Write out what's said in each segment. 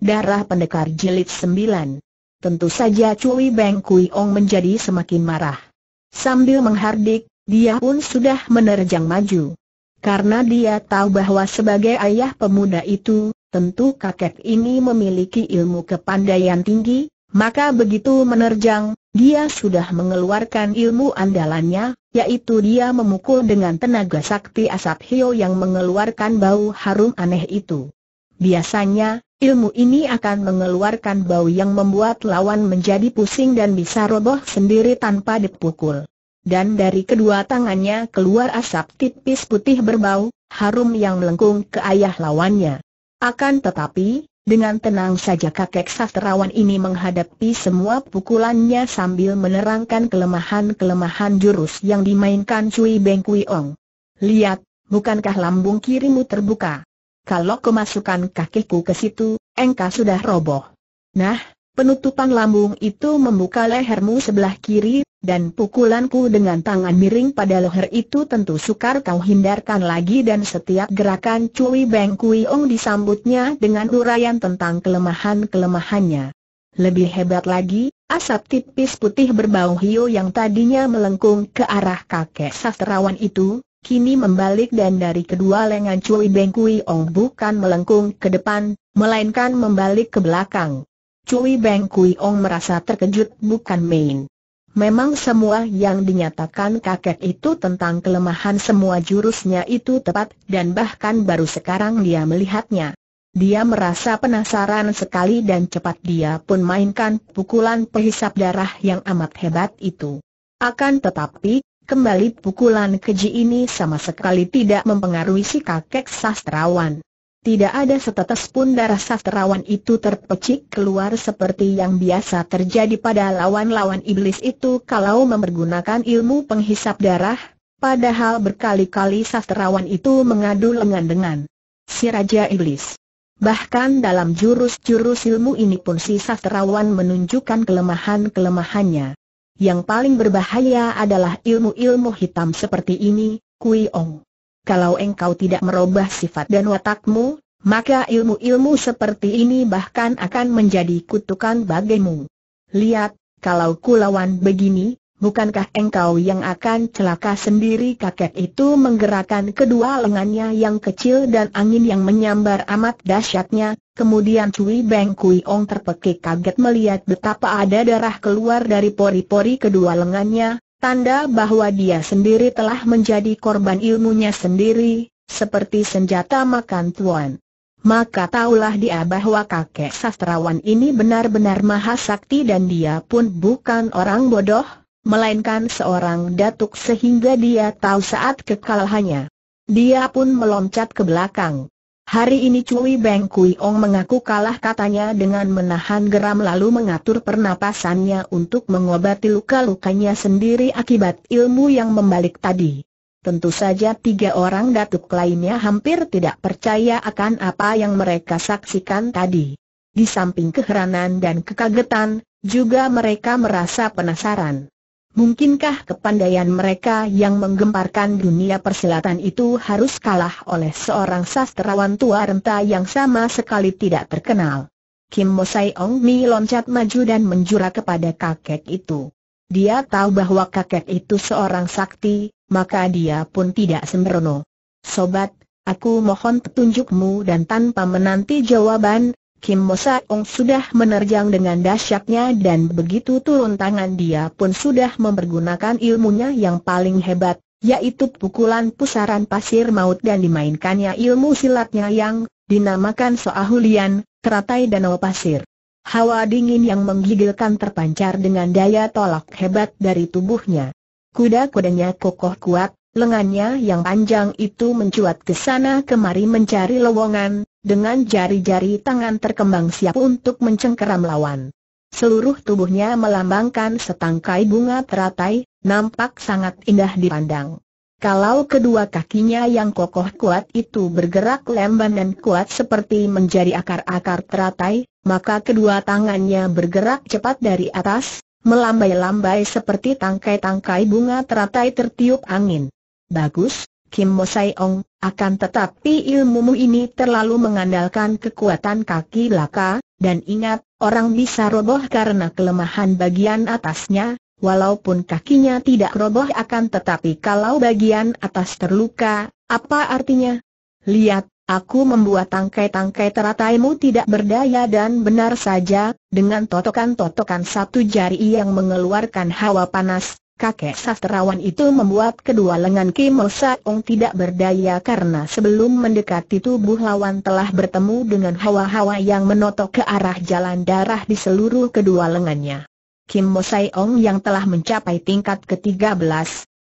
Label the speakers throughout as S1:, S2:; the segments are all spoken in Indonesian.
S1: Darah Pendekar Jilid 9 Tentu saja Cui Beng Kui Ong menjadi semakin marah. Sambil menghardik, dia pun sudah menerjang maju. Karena dia tahu bahwa sebagai ayah pemuda itu, tentu kakek ini memiliki ilmu kepandaian tinggi, maka begitu menerjang, dia sudah mengeluarkan ilmu andalannya, yaitu dia memukul dengan tenaga sakti asap hio yang mengeluarkan bau harum aneh itu. Biasanya, ilmu ini akan mengeluarkan bau yang membuat lawan menjadi pusing dan bisa roboh sendiri tanpa dipukul. Dan dari kedua tangannya keluar asap tipis putih berbau, harum yang melengkung ke ayah lawannya. Akan tetapi, dengan tenang saja kakek sastrawan ini menghadapi semua pukulannya sambil menerangkan kelemahan-kelemahan jurus yang dimainkan Cui Beng Kui Ong. Lihat, bukankah lambung kirimu terbuka? Kalau kemasukan kakiku ke situ, engkau sudah roboh. Nah, penutupan lambung itu membuka lehermu sebelah kiri, dan pukulanku dengan tangan miring pada leher itu tentu sukar kau hindarkan lagi dan setiap gerakan Cui Beng Kui Ong disambutnya dengan urayan tentang kelemahan-kelemahannya. Lebih hebat lagi, asap tipis putih berbau hio yang tadinya melengkung ke arah kakek sastrawan itu, kini membalik dan dari kedua lengan Cui Beng Kui Ong bukan melengkung ke depan, melainkan membalik ke belakang. Cui Beng Kui Ong merasa terkejut bukan main. Memang semua yang dinyatakan kakek itu tentang kelemahan semua jurusnya itu tepat dan bahkan baru sekarang dia melihatnya. Dia merasa penasaran sekali dan cepat dia pun mainkan pukulan pehisap darah yang amat hebat itu. Akan tetapi, Kembali pukulan keji ini sama sekali tidak mempengaruhi si kakek sastrawan. Tidak ada setetes pun darah sastrawan itu terpecik keluar seperti yang biasa terjadi pada lawan-lawan iblis itu kalau mempergunakan ilmu penghisap darah, padahal berkali-kali sastrawan itu mengadu lengan dengan si Raja Iblis. Bahkan dalam jurus-jurus ilmu ini pun si sastrawan menunjukkan kelemahan-kelemahannya. Yang paling berbahaya adalah ilmu-ilmu hitam seperti ini, Kui Ong. Kalau engkau tidak merubah sifat dan watakmu, maka ilmu-ilmu seperti ini bahkan akan menjadi kutukan bagimu. Lihat, kalau kulawan begini, Bukankah engkau yang akan celaka sendiri kakek itu menggerakkan kedua lengannya yang kecil dan angin yang menyambar amat dahsyatnya, kemudian Cui Beng Kui Ong terpekik kaget melihat betapa ada darah keluar dari pori-pori kedua lengannya, tanda bahwa dia sendiri telah menjadi korban ilmunya sendiri, seperti senjata makan tuan. Maka taulah dia bahwa kakek sastrawan ini benar-benar maha sakti dan dia pun bukan orang bodoh, melainkan seorang datuk sehingga dia tahu saat kekalahannya. Dia pun meloncat ke belakang. Hari ini Cui Beng Kui Ong mengaku kalah katanya dengan menahan geram lalu mengatur pernapasannya untuk mengobati luka-lukanya sendiri akibat ilmu yang membalik tadi. Tentu saja tiga orang datuk lainnya hampir tidak percaya akan apa yang mereka saksikan tadi. Di samping keheranan dan kekagetan, juga mereka merasa penasaran. Mungkinkah kepandaian mereka yang menggemparkan dunia persilatan itu harus kalah oleh seorang sastrawan tua renta yang sama sekali tidak terkenal? Kim Mo Sai Ong Mi loncat maju dan menjura kepada kakek itu. Dia tahu bahwa kakek itu seorang sakti, maka dia pun tidak sembrono. Sobat, aku mohon petunjukmu dan tanpa menanti jawaban, Kim Ong sudah menerjang dengan dahsyatnya dan begitu turun tangan dia pun sudah mempergunakan ilmunya yang paling hebat, yaitu pukulan pusaran pasir maut dan dimainkannya ilmu silatnya yang dinamakan Soahulian, teratai danau pasir. Hawa dingin yang menggigilkan terpancar dengan daya tolak hebat dari tubuhnya. Kuda-kudanya kokoh kuat, Lengannya yang panjang itu mencuat ke sana kemari mencari lowongan, dengan jari-jari tangan terkembang siap untuk mencengkeram lawan. Seluruh tubuhnya melambangkan setangkai bunga teratai, nampak sangat indah dipandang. Kalau kedua kakinya yang kokoh kuat itu bergerak lemban dan kuat seperti menjadi akar-akar teratai, maka kedua tangannya bergerak cepat dari atas, melambai-lambai seperti tangkai-tangkai bunga teratai tertiup angin. Bagus, Kim Mo Ong, akan tetapi ilmumu ini terlalu mengandalkan kekuatan kaki laka, dan ingat, orang bisa roboh karena kelemahan bagian atasnya, walaupun kakinya tidak roboh akan tetapi kalau bagian atas terluka, apa artinya? Lihat, aku membuat tangkai-tangkai terataimu tidak berdaya dan benar saja, dengan totokan-totokan satu jari yang mengeluarkan hawa panas, kakek sastrawan itu membuat kedua lengan Kim Saung tidak berdaya karena sebelum mendekati tubuh lawan telah bertemu dengan hawa-hawa yang menotok ke arah jalan darah di seluruh kedua lengannya. Kim Mo Ong yang telah mencapai tingkat ke-13,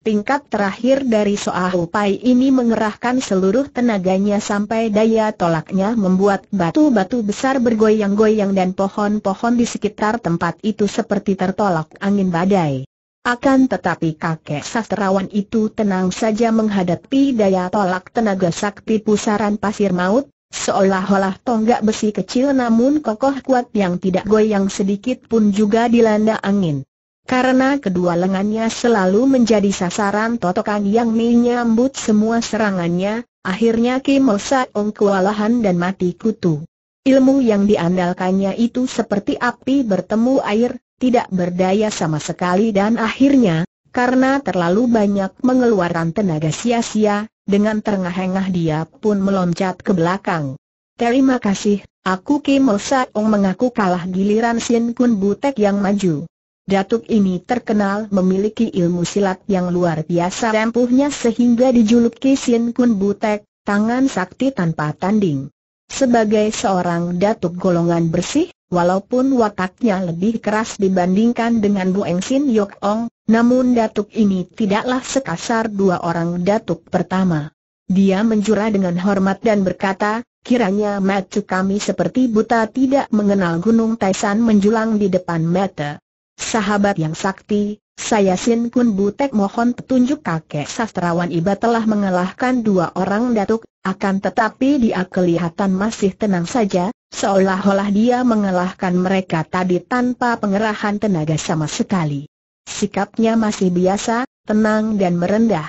S1: tingkat terakhir dari Soahu Pai ini mengerahkan seluruh tenaganya sampai daya tolaknya membuat batu-batu besar bergoyang-goyang dan pohon-pohon di sekitar tempat itu seperti tertolak angin badai. Akan tetapi kakek sastrawan itu tenang saja menghadapi daya tolak tenaga sakti pusaran pasir maut, seolah-olah tonggak besi kecil namun kokoh kuat yang tidak goyang sedikit pun juga dilanda angin. Karena kedua lengannya selalu menjadi sasaran totokan yang menyambut semua serangannya, akhirnya Kim Ong kewalahan dan mati kutu. Ilmu yang diandalkannya itu seperti api bertemu air, tidak berdaya sama sekali dan akhirnya, karena terlalu banyak mengeluarkan tenaga sia-sia, dengan terengah-engah dia pun meloncat ke belakang. Terima kasih, aku Kim Sa-ong mengaku kalah giliran Sin Kun Butek yang maju. Datuk ini terkenal memiliki ilmu silat yang luar biasa rempuhnya sehingga dijuluki Sin Kun Butek, tangan sakti tanpa tanding. Sebagai seorang datuk golongan bersih, Walaupun wataknya lebih keras dibandingkan dengan Bu Engsin Yok Ong, namun datuk ini tidaklah sekasar dua orang datuk pertama. Dia menjura dengan hormat dan berkata, kiranya matu kami seperti buta tidak mengenal gunung Taisan menjulang di depan mata. Sahabat yang sakti, saya Sin Kun Butek mohon petunjuk kakek sastrawan Iba telah mengalahkan dua orang datuk, akan tetapi dia kelihatan masih tenang saja, Seolah-olah dia mengalahkan mereka tadi tanpa pengerahan tenaga sama sekali. Sikapnya masih biasa, tenang dan merendah.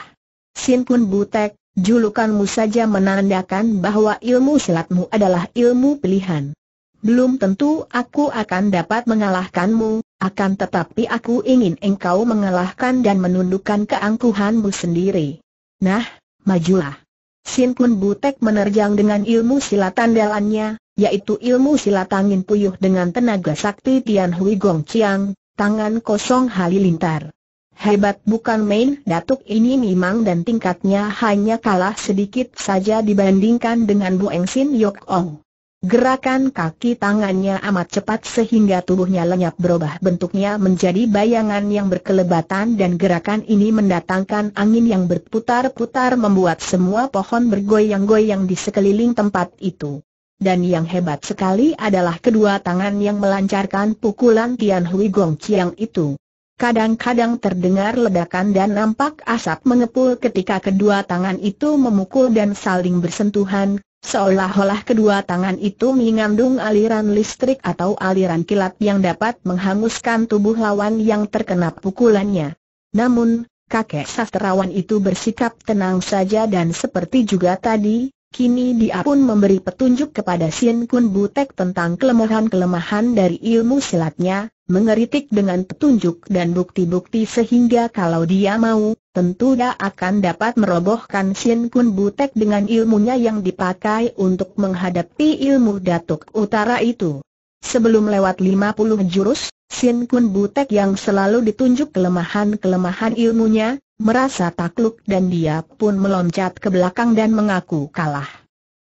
S1: Sin Kun Butek, julukanmu saja menandakan bahwa ilmu silatmu adalah ilmu pilihan. Belum tentu aku akan dapat mengalahkanmu, akan tetapi aku ingin engkau mengalahkan dan menundukkan keangkuhanmu sendiri. Nah, majulah. Sin Kun Butek menerjang dengan ilmu silat andalannya, yaitu ilmu silat angin puyuh dengan tenaga sakti Tian Hui Gong Chiang, tangan kosong halilintar. Hebat bukan main, datuk ini memang dan tingkatnya hanya kalah sedikit saja dibandingkan dengan Bu Engsin Yok Ong. Gerakan kaki tangannya amat cepat sehingga tubuhnya lenyap berubah bentuknya menjadi bayangan yang berkelebatan dan gerakan ini mendatangkan angin yang berputar-putar membuat semua pohon bergoyang-goyang di sekeliling tempat itu dan yang hebat sekali adalah kedua tangan yang melancarkan pukulan Tian Hui Gong Chiang itu. Kadang-kadang terdengar ledakan dan nampak asap mengepul ketika kedua tangan itu memukul dan saling bersentuhan, seolah-olah kedua tangan itu mengandung aliran listrik atau aliran kilat yang dapat menghanguskan tubuh lawan yang terkena pukulannya. Namun, kakek sastrawan itu bersikap tenang saja dan seperti juga tadi, Kini dia pun memberi petunjuk kepada Sien Kun Butek tentang kelemahan-kelemahan dari ilmu silatnya, mengeritik dengan petunjuk dan bukti-bukti sehingga kalau dia mau, tentu dia akan dapat merobohkan Sien Kun Butek dengan ilmunya yang dipakai untuk menghadapi ilmu Datuk Utara itu. Sebelum lewat 50 jurus, Sien Kun Butek yang selalu ditunjuk kelemahan-kelemahan ilmunya, merasa takluk dan dia pun meloncat ke belakang dan mengaku kalah.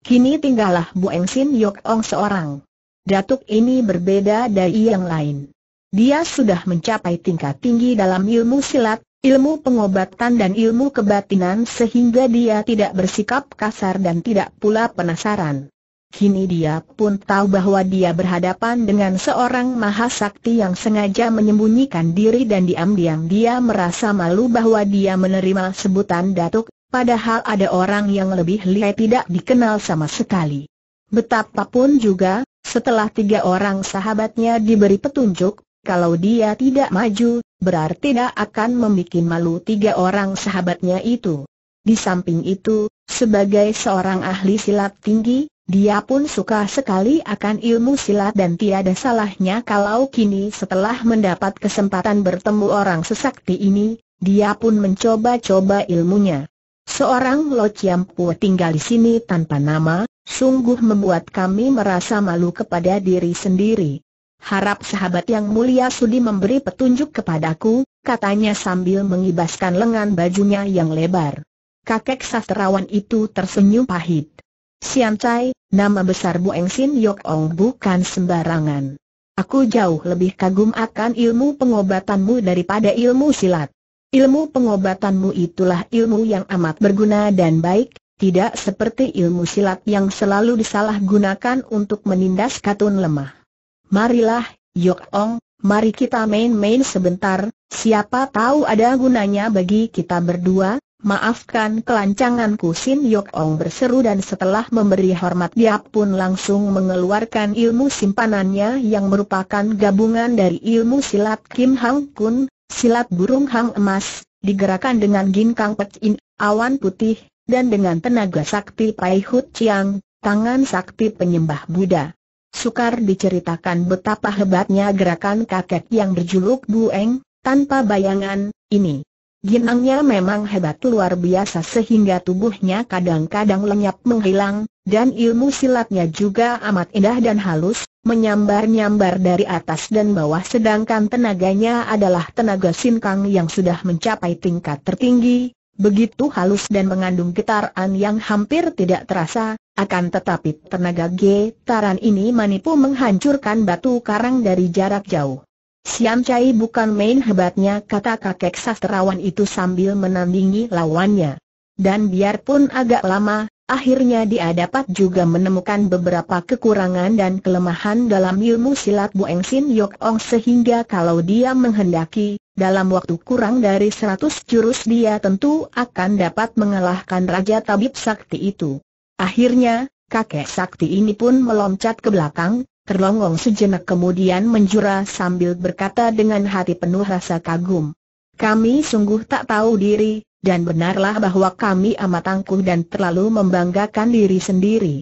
S1: Kini tinggallah Bu Eng Sin Yok Ong seorang. Datuk ini berbeda dari yang lain. Dia sudah mencapai tingkat tinggi dalam ilmu silat, ilmu pengobatan dan ilmu kebatinan sehingga dia tidak bersikap kasar dan tidak pula penasaran. Kini dia pun tahu bahwa dia berhadapan dengan seorang mahasakti yang sengaja menyembunyikan diri dan diam-diam dia merasa malu bahwa dia menerima sebutan datuk, padahal ada orang yang lebih lihai tidak dikenal sama sekali. Betapapun juga, setelah tiga orang sahabatnya diberi petunjuk, kalau dia tidak maju, berarti dia akan membuat malu tiga orang sahabatnya itu. Di samping itu, sebagai seorang ahli silat tinggi, dia pun suka sekali akan ilmu silat dan tiada salahnya kalau kini setelah mendapat kesempatan bertemu orang sesakti ini, dia pun mencoba-coba ilmunya. Seorang Lo Chiam Pu tinggal di sini tanpa nama, sungguh membuat kami merasa malu kepada diri sendiri. Harap sahabat yang mulia sudi memberi petunjuk kepadaku, katanya sambil mengibaskan lengan bajunya yang lebar. Kakek sastrawan itu tersenyum pahit. Sian Chai, nama besar Eng Sin Yok Ong bukan sembarangan. Aku jauh lebih kagum akan ilmu pengobatanmu daripada ilmu silat. Ilmu pengobatanmu itulah ilmu yang amat berguna dan baik, tidak seperti ilmu silat yang selalu disalahgunakan untuk menindas katun lemah. Marilah, Yok Ong, mari kita main-main sebentar, siapa tahu ada gunanya bagi kita berdua, Maafkan kelancanganku Sin Yok Ong berseru dan setelah memberi hormat dia pun langsung mengeluarkan ilmu simpanannya yang merupakan gabungan dari ilmu silat Kim Hang Kun, silat burung hang emas, digerakkan dengan ginkang in, awan putih, dan dengan tenaga sakti Pai Hut Chiang, tangan sakti penyembah Buddha. Sukar diceritakan betapa hebatnya gerakan kakek yang berjuluk Bueng, tanpa bayangan, ini. Ginangnya memang hebat luar biasa sehingga tubuhnya kadang-kadang lenyap menghilang, dan ilmu silatnya juga amat indah dan halus, menyambar-nyambar dari atas dan bawah sedangkan tenaganya adalah tenaga sinkang yang sudah mencapai tingkat tertinggi, begitu halus dan mengandung getaran yang hampir tidak terasa, akan tetapi tenaga getaran ini manipu menghancurkan batu karang dari jarak jauh. Siam Chai bukan main hebatnya kata kakek sastrawan itu sambil menandingi lawannya. Dan biarpun agak lama, akhirnya dia dapat juga menemukan beberapa kekurangan dan kelemahan dalam ilmu silat Bueng Sin Yok Ong sehingga kalau dia menghendaki, dalam waktu kurang dari seratus jurus dia tentu akan dapat mengalahkan Raja Tabib Sakti itu. Akhirnya, kakek sakti ini pun meloncat ke belakang, Terlonggong sejenak kemudian menjura sambil berkata dengan hati penuh rasa kagum. Kami sungguh tak tahu diri, dan benarlah bahwa kami amat angkuh dan terlalu membanggakan diri sendiri.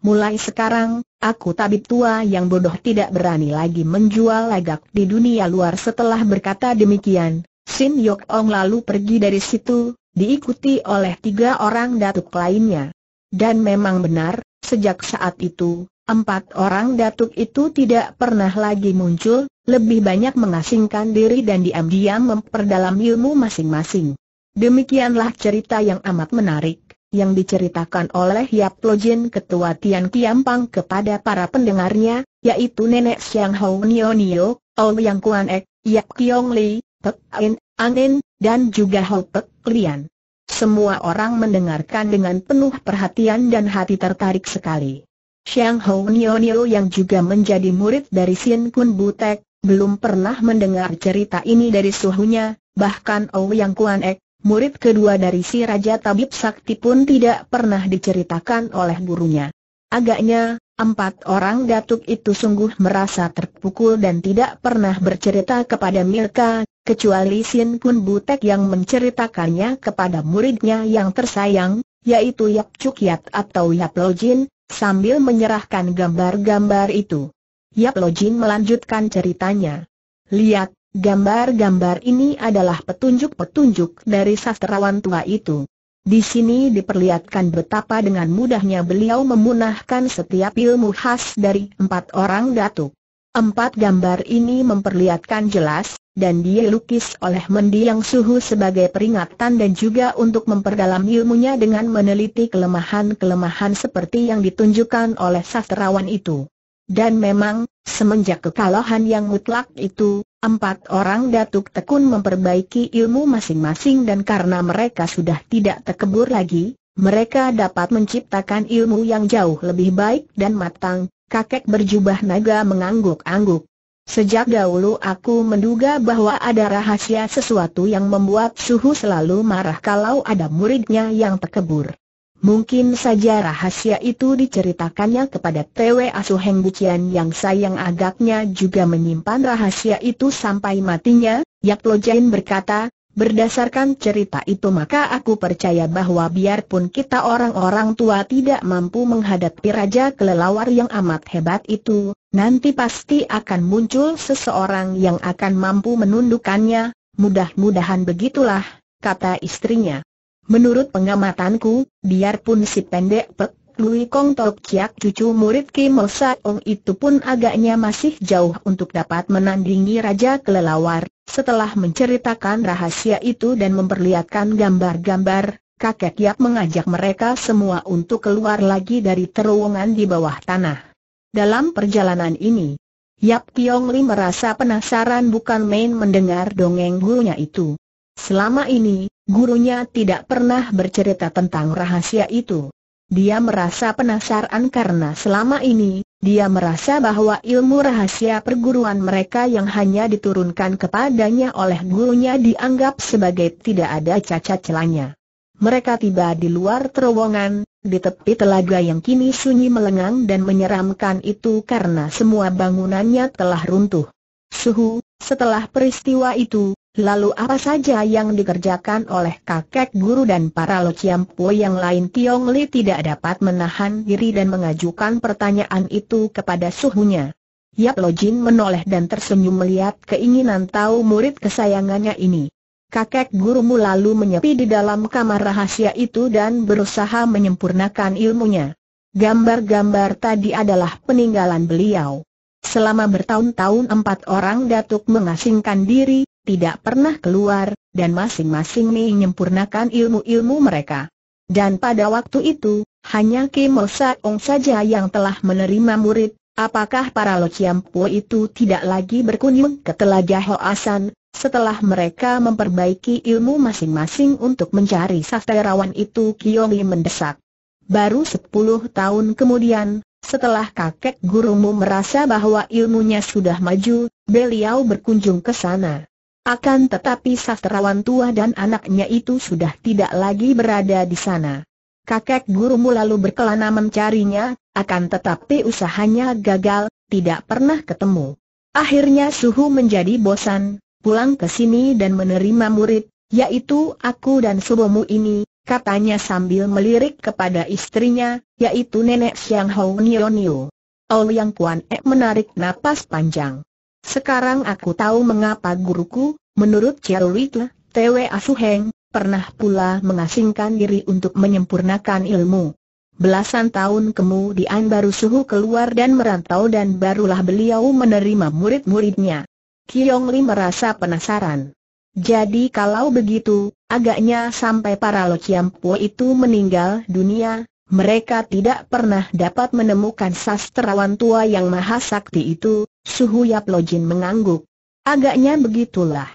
S1: Mulai sekarang, aku tabib tua yang bodoh tidak berani lagi menjual lagak di dunia luar setelah berkata demikian. Sin Yok Ong lalu pergi dari situ, diikuti oleh tiga orang datuk lainnya. Dan memang benar, Sejak saat itu, empat orang datuk itu tidak pernah lagi muncul, lebih banyak mengasingkan diri dan diam-diam memperdalam ilmu masing-masing. Demikianlah cerita yang amat menarik, yang diceritakan oleh Yap Lojin Ketua Tian Pang kepada para pendengarnya, yaitu Nenek Xiang Hou Nio Nio, Ouyang Kuan Ek, Yap Kiong Li, Pek In, Angin, dan juga Hou Pek Lian. Semua orang mendengarkan dengan penuh perhatian dan hati tertarik sekali. Xiang Hou Nio Nio yang juga menjadi murid dari Sin Kun Butek, belum pernah mendengar cerita ini dari suhunya, bahkan Ou Yang Kuan Ek, murid kedua dari si Raja Tabib Sakti pun tidak pernah diceritakan oleh gurunya. Agaknya, empat orang datuk itu sungguh merasa terpukul dan tidak pernah bercerita kepada Milka, kecuali Sin Pun Butek yang menceritakannya kepada muridnya yang tersayang, yaitu Yap Cuk atau Yap Lojin, sambil menyerahkan gambar-gambar itu. Yap Lojin melanjutkan ceritanya. Lihat, gambar-gambar ini adalah petunjuk-petunjuk dari sastrawan tua itu. Di sini diperlihatkan betapa dengan mudahnya beliau memunahkan setiap ilmu khas dari empat orang datuk. Empat gambar ini memperlihatkan jelas, dan dia lukis oleh mendiang suhu sebagai peringatan dan juga untuk memperdalam ilmunya dengan meneliti kelemahan-kelemahan seperti yang ditunjukkan oleh sastrawan itu. Dan memang, semenjak kekalahan yang mutlak itu, Empat orang Datuk Tekun memperbaiki ilmu masing-masing dan karena mereka sudah tidak terkebur lagi, mereka dapat menciptakan ilmu yang jauh lebih baik dan matang, kakek berjubah naga mengangguk-angguk. Sejak dahulu aku menduga bahwa ada rahasia sesuatu yang membuat suhu selalu marah kalau ada muridnya yang terkebur. Mungkin saja rahasia itu diceritakannya kepada Tewe Asuheng Bucian yang sayang agaknya juga menyimpan rahasia itu sampai matinya, Yaklojain Jain berkata, berdasarkan cerita itu maka aku percaya bahwa biarpun kita orang-orang tua tidak mampu menghadapi raja kelelawar yang amat hebat itu, nanti pasti akan muncul seseorang yang akan mampu menundukkannya, mudah-mudahan begitulah, kata istrinya. Menurut pengamatanku, biarpun si pendek Pek Lui Kong Tok Chiak cucu murid Kim Ong itu pun agaknya masih jauh untuk dapat menandingi Raja Kelelawar. Setelah menceritakan rahasia itu dan memperlihatkan gambar-gambar, kakek Yap mengajak mereka semua untuk keluar lagi dari terowongan di bawah tanah. Dalam perjalanan ini, Yap Tiong Li merasa penasaran bukan main mendengar dongeng gurunya itu. Selama ini, gurunya tidak pernah bercerita tentang rahasia itu. Dia merasa penasaran karena selama ini, dia merasa bahwa ilmu rahasia perguruan mereka yang hanya diturunkan kepadanya oleh gurunya dianggap sebagai tidak ada cacat celanya. Mereka tiba di luar terowongan, di tepi telaga yang kini sunyi melengang dan menyeramkan itu karena semua bangunannya telah runtuh. Suhu, setelah peristiwa itu, Lalu apa saja yang dikerjakan oleh kakek guru dan para lociampu yang lain Tiong Li tidak dapat menahan diri dan mengajukan pertanyaan itu kepada suhunya. Yap Lo Jin menoleh dan tersenyum melihat keinginan tahu murid kesayangannya ini. Kakek gurumu lalu menyepi di dalam kamar rahasia itu dan berusaha menyempurnakan ilmunya. Gambar-gambar tadi adalah peninggalan beliau. Selama bertahun-tahun empat orang datuk mengasingkan diri, tidak pernah keluar, dan masing-masing menyempurnakan ilmu-ilmu mereka. Dan pada waktu itu, hanya Kim sa Ong saja yang telah menerima murid, apakah para Lo Po itu tidak lagi berkunjung ke Telaga Hoasan, setelah mereka memperbaiki ilmu masing-masing untuk mencari sastrawan itu Li mendesak. Baru sepuluh tahun kemudian, setelah kakek gurumu merasa bahwa ilmunya sudah maju, beliau berkunjung ke sana. Akan tetapi sastrawan tua dan anaknya itu sudah tidak lagi berada di sana. Kakek gurumu lalu berkelana mencarinya, akan tetapi usahanya gagal, tidak pernah ketemu. Akhirnya Suhu menjadi bosan, pulang ke sini dan menerima murid, yaitu aku dan subomu ini, katanya sambil melirik kepada istrinya, yaitu nenek Xiang Hou Nio Nio. Yang Kuan E menarik napas panjang. Sekarang aku tahu mengapa guruku, menurut Witle, Tewe Asuheng, pernah pula mengasingkan diri untuk menyempurnakan ilmu. Belasan tahun kemudian baru suhu keluar dan merantau dan barulah beliau menerima murid-muridnya. Kiong Li merasa penasaran. Jadi kalau begitu, agaknya sampai para Lociampo itu meninggal dunia, mereka tidak pernah dapat menemukan sastrawan tua yang maha sakti itu, Suhu Yap Lojin mengangguk. Agaknya begitulah.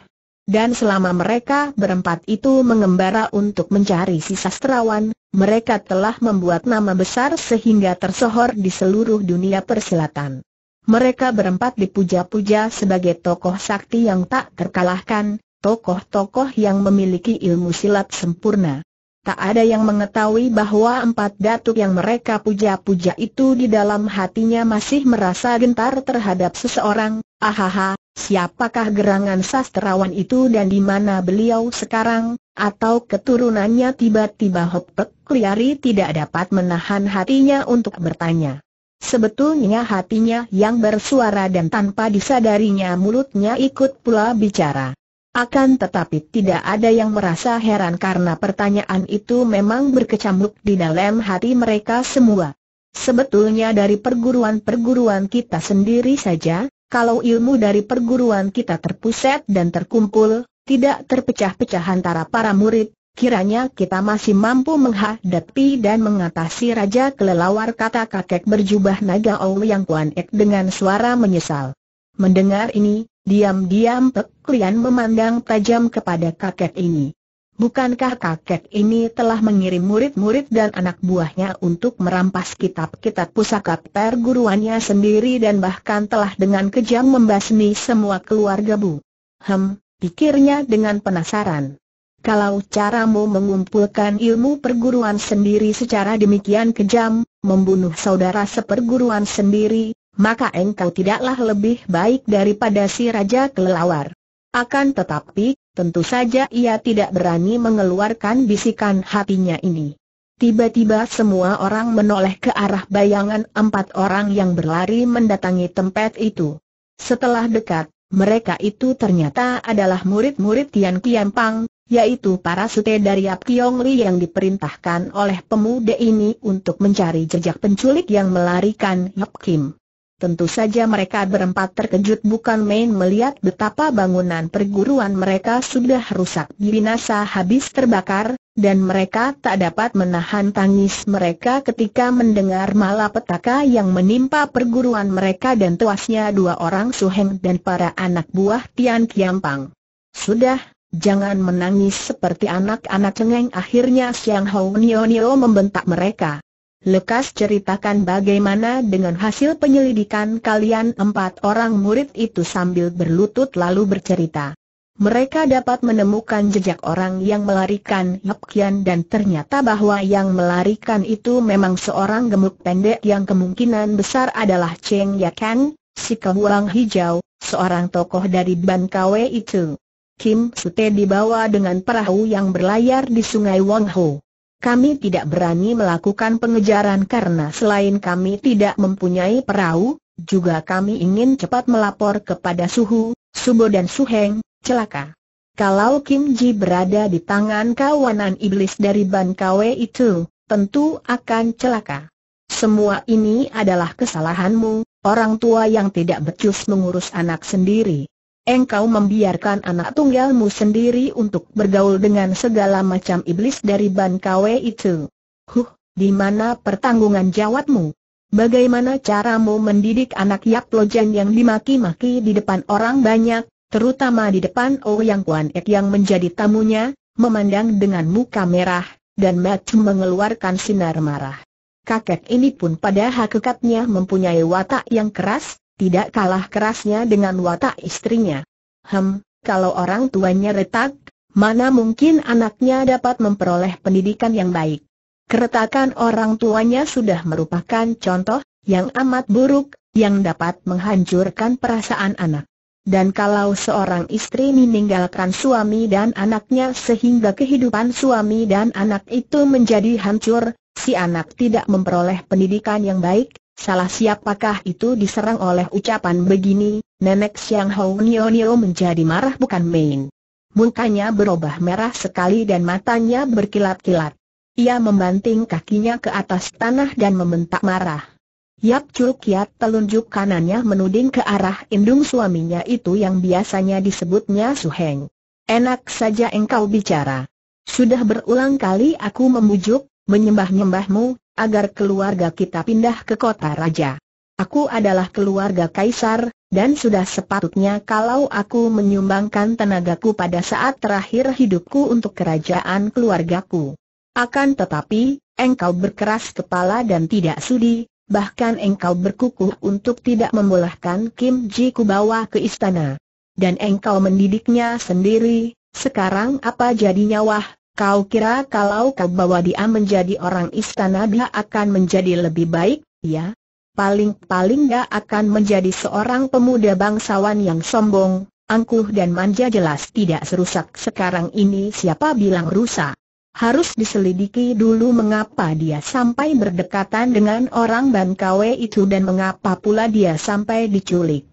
S1: Dan selama mereka berempat itu mengembara untuk mencari si sastrawan, mereka telah membuat nama besar sehingga tersohor di seluruh dunia persilatan. Mereka berempat dipuja-puja sebagai tokoh sakti yang tak terkalahkan, tokoh-tokoh yang memiliki ilmu silat sempurna. Tak ada yang mengetahui bahwa empat datuk yang mereka puja-puja itu di dalam hatinya masih merasa gentar terhadap seseorang, ahaha, siapakah gerangan sastrawan itu dan di mana beliau sekarang, atau keturunannya tiba-tiba Hok Kliari tidak dapat menahan hatinya untuk bertanya. Sebetulnya hatinya yang bersuara dan tanpa disadarinya mulutnya ikut pula bicara. Akan tetapi tidak ada yang merasa heran karena pertanyaan itu memang berkecamuk di dalam hati mereka semua. Sebetulnya dari perguruan-perguruan kita sendiri saja, kalau ilmu dari perguruan kita terpusat dan terkumpul, tidak terpecah-pecah antara para murid, kiranya kita masih mampu menghadapi dan mengatasi Raja Kelelawar kata kakek berjubah naga Ouyang Yang Kuan Ek dengan suara menyesal. Mendengar ini, diam-diam Pek memandang tajam kepada kakek ini. Bukankah kakek ini telah mengirim murid-murid dan anak buahnya untuk merampas kitab-kitab pusaka perguruannya sendiri dan bahkan telah dengan kejam membasmi semua keluarga Bu? Hem, pikirnya dengan penasaran. Kalau caramu mengumpulkan ilmu perguruan sendiri secara demikian kejam, membunuh saudara seperguruan sendiri, maka engkau tidaklah lebih baik daripada si Raja Kelelawar. Akan tetapi, tentu saja ia tidak berani mengeluarkan bisikan hatinya ini. Tiba-tiba semua orang menoleh ke arah bayangan empat orang yang berlari mendatangi tempat itu. Setelah dekat, mereka itu ternyata adalah murid-murid Tian Pang, yaitu para sute dari Kiong Li yang diperintahkan oleh pemuda ini untuk mencari jejak penculik yang melarikan Yap Kim. Tentu saja mereka berempat terkejut bukan main melihat betapa bangunan perguruan mereka sudah rusak binasa habis terbakar, dan mereka tak dapat menahan tangis mereka ketika mendengar malapetaka yang menimpa perguruan mereka dan tuasnya dua orang suheng dan para anak buah Tian Kiampang. Sudah, jangan menangis seperti anak-anak cengeng akhirnya Siang Hou Nio Nio membentak mereka. Lekas ceritakan bagaimana dengan hasil penyelidikan kalian empat orang murid itu sambil berlutut lalu bercerita. Mereka dapat menemukan jejak orang yang melarikan Yap dan ternyata bahwa yang melarikan itu memang seorang gemuk pendek yang kemungkinan besar adalah Cheng Yakan, si kebuang hijau, seorang tokoh dari Ban Kwe itu. Kim Sute dibawa dengan perahu yang berlayar di sungai Wang Ho kami tidak berani melakukan pengejaran karena selain kami tidak mempunyai perahu, juga kami ingin cepat melapor kepada Suhu, Subo dan Suheng, celaka. Kalau Kim Ji berada di tangan kawanan iblis dari Ban Kwe itu, tentu akan celaka. Semua ini adalah kesalahanmu, orang tua yang tidak becus mengurus anak sendiri engkau membiarkan anak tunggalmu sendiri untuk bergaul dengan segala macam iblis dari Ban itu. Huh, di mana pertanggungan jawabmu? Bagaimana caramu mendidik anak Yak Lojan yang dimaki-maki di depan orang banyak, terutama di depan Oh Yang Kuan Ek yang menjadi tamunya, memandang dengan muka merah, dan mata mengeluarkan sinar marah. Kakek ini pun pada hakikatnya mempunyai watak yang keras, tidak kalah kerasnya dengan watak istrinya. Hem, kalau orang tuanya retak, mana mungkin anaknya dapat memperoleh pendidikan yang baik. Keretakan orang tuanya sudah merupakan contoh yang amat buruk, yang dapat menghancurkan perasaan anak. Dan kalau seorang istri meninggalkan suami dan anaknya sehingga kehidupan suami dan anak itu menjadi hancur, si anak tidak memperoleh pendidikan yang baik, Salah siapakah itu diserang oleh ucapan begini, nenek Xiang Hou Nio Nio menjadi marah bukan main. Mukanya berubah merah sekali dan matanya berkilat-kilat. Ia membanting kakinya ke atas tanah dan membentak marah. Yap Chul Kiat telunjuk kanannya menuding ke arah indung suaminya itu yang biasanya disebutnya Su Heng. Enak saja engkau bicara. Sudah berulang kali aku memujuk, menyembah-nyembahmu, agar keluarga kita pindah ke kota raja. Aku adalah keluarga kaisar, dan sudah sepatutnya kalau aku menyumbangkan tenagaku pada saat terakhir hidupku untuk kerajaan keluargaku. Akan tetapi, engkau berkeras kepala dan tidak sudi, bahkan engkau berkukuh untuk tidak membolehkan Kim Ji ku bawa ke istana. Dan engkau mendidiknya sendiri, sekarang apa jadinya wah, Kau kira kalau kau bawa dia menjadi orang istana dia akan menjadi lebih baik, ya? Paling-paling dia akan menjadi seorang pemuda bangsawan yang sombong, angkuh dan manja jelas tidak serusak sekarang ini siapa bilang rusak. Harus diselidiki dulu mengapa dia sampai berdekatan dengan orang Bankawe itu dan mengapa pula dia sampai diculik.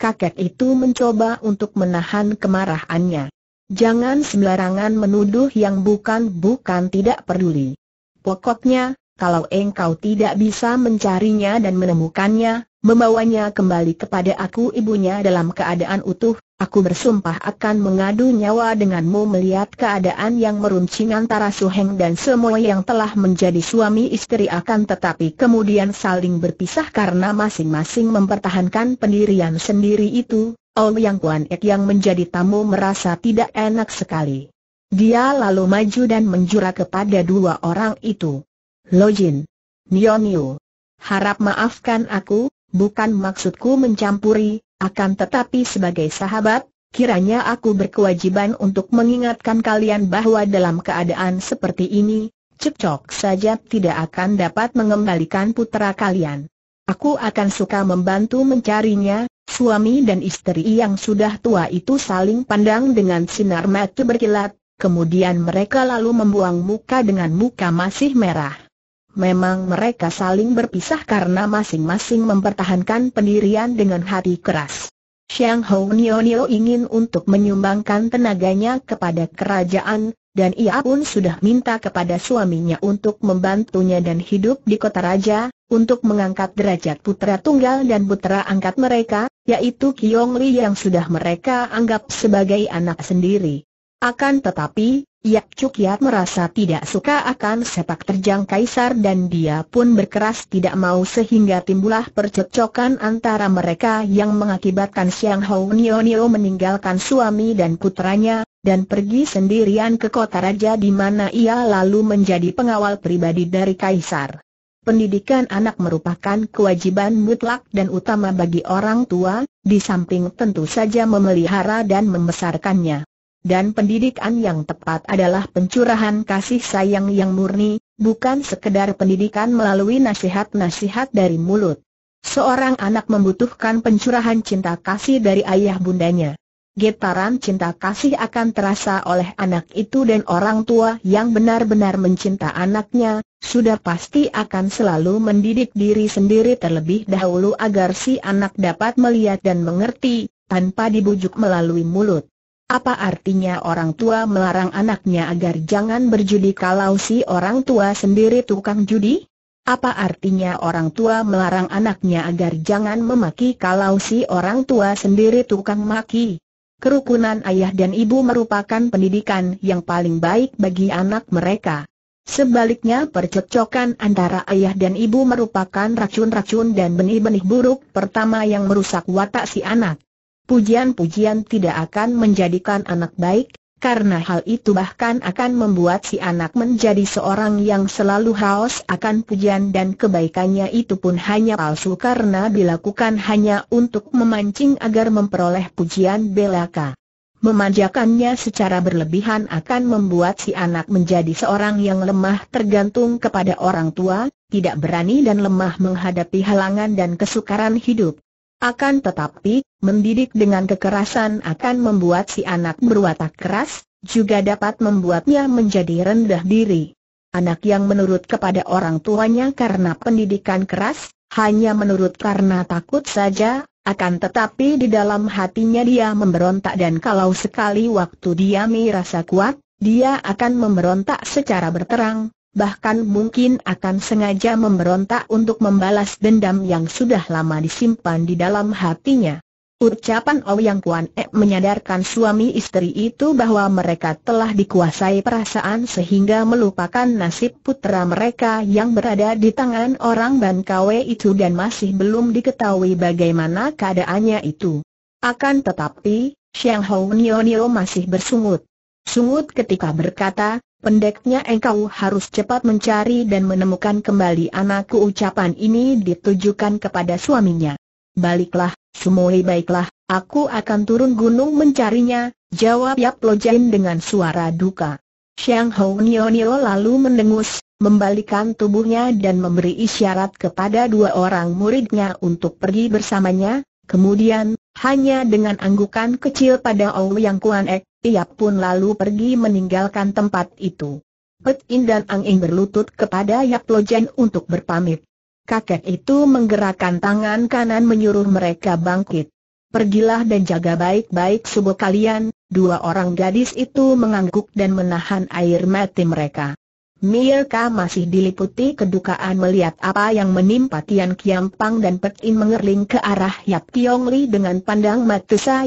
S1: Kakek itu mencoba untuk menahan kemarahannya. Jangan sembarangan menuduh yang bukan-bukan tidak peduli. Pokoknya, kalau engkau tidak bisa mencarinya dan menemukannya, membawanya kembali kepada aku ibunya dalam keadaan utuh, aku bersumpah akan mengadu nyawa denganmu melihat keadaan yang meruncing antara Suheng dan semua yang telah menjadi suami istri akan tetapi kemudian saling berpisah karena masing-masing mempertahankan pendirian sendiri itu, Oh Liang Kuan Ek yang menjadi tamu merasa tidak enak sekali. Dia lalu maju dan menjura kepada dua orang itu. Lojin, Nio, harap maafkan aku, bukan maksudku mencampuri, akan tetapi sebagai sahabat, kiranya aku berkewajiban untuk mengingatkan kalian bahwa dalam keadaan seperti ini, cekcok saja tidak akan dapat mengembalikan putra kalian. Aku akan suka membantu mencarinya, suami dan istri yang sudah tua itu saling pandang dengan sinar mata berkilat, kemudian mereka lalu membuang muka dengan muka masih merah. Memang mereka saling berpisah karena masing-masing mempertahankan pendirian dengan hati keras. Xiang Hou Nio ingin untuk menyumbangkan tenaganya kepada kerajaan, dan ia pun sudah minta kepada suaminya untuk membantunya dan hidup di kota raja, untuk mengangkat derajat putra tunggal dan putra angkat mereka, yaitu Kiong Li yang sudah mereka anggap sebagai anak sendiri. Akan tetapi, Yak Yat merasa tidak suka akan sepak terjang Kaisar dan dia pun berkeras tidak mau sehingga timbullah percekcokan antara mereka yang mengakibatkan Xiang Hou Nio Nio meninggalkan suami dan putranya, dan pergi sendirian ke kota raja di mana ia lalu menjadi pengawal pribadi dari Kaisar. Pendidikan anak merupakan kewajiban mutlak dan utama bagi orang tua, di samping tentu saja memelihara dan membesarkannya. Dan pendidikan yang tepat adalah pencurahan kasih sayang yang murni, bukan sekedar pendidikan melalui nasihat-nasihat dari mulut. Seorang anak membutuhkan pencurahan cinta kasih dari ayah bundanya. Getaran cinta kasih akan terasa oleh anak itu dan orang tua yang benar-benar mencinta anaknya, sudah pasti akan selalu mendidik diri sendiri terlebih dahulu agar si anak dapat melihat dan mengerti, tanpa dibujuk melalui mulut. Apa artinya orang tua melarang anaknya agar jangan berjudi kalau si orang tua sendiri tukang judi? Apa artinya orang tua melarang anaknya agar jangan memaki kalau si orang tua sendiri tukang maki? kerukunan ayah dan ibu merupakan pendidikan yang paling baik bagi anak mereka. Sebaliknya percocokan antara ayah dan ibu merupakan racun-racun dan benih-benih buruk pertama yang merusak watak si anak. Pujian-pujian tidak akan menjadikan anak baik, karena hal itu bahkan akan membuat si anak menjadi seorang yang selalu haus akan pujian dan kebaikannya itu pun hanya palsu karena dilakukan hanya untuk memancing agar memperoleh pujian belaka. Memanjakannya secara berlebihan akan membuat si anak menjadi seorang yang lemah tergantung kepada orang tua, tidak berani dan lemah menghadapi halangan dan kesukaran hidup. Akan tetapi, mendidik dengan kekerasan akan membuat si anak berwatak keras, juga dapat membuatnya menjadi rendah diri. Anak yang menurut kepada orang tuanya karena pendidikan keras, hanya menurut karena takut saja, akan tetapi di dalam hatinya dia memberontak dan kalau sekali waktu dia merasa kuat, dia akan memberontak secara berterang, bahkan mungkin akan sengaja memberontak untuk membalas dendam yang sudah lama disimpan di dalam hatinya. Ucapan Ouyang oh Kuan E menyadarkan suami istri itu bahwa mereka telah dikuasai perasaan sehingga melupakan nasib putra mereka yang berada di tangan orang Ban Kwe itu dan masih belum diketahui bagaimana keadaannya itu. Akan tetapi, Xiang Hou Nio Nio masih bersungut. Sungut ketika berkata, Pendeknya engkau harus cepat mencari dan menemukan kembali anakku ucapan ini ditujukan kepada suaminya. Baliklah, Sumoi baiklah, aku akan turun gunung mencarinya, jawab Yap Lojain dengan suara duka. Xiang Hou Nio Nio lalu mendengus, membalikan tubuhnya dan memberi isyarat kepada dua orang muridnya untuk pergi bersamanya, kemudian, hanya dengan anggukan kecil pada Ou Yang Kuan Ek, ia pun lalu pergi meninggalkan tempat itu. Pet In dan Ang In berlutut kepada Yap Lo Jen untuk berpamit. Kakek itu menggerakkan tangan kanan menyuruh mereka bangkit. Pergilah dan jaga baik-baik subuh kalian, dua orang gadis itu mengangguk dan menahan air mati mereka. Mirka masih diliputi kedukaan melihat apa yang menimpa Tian Kiampang dan Pek In mengerling ke arah Yap Tiong Li dengan pandang mata Sa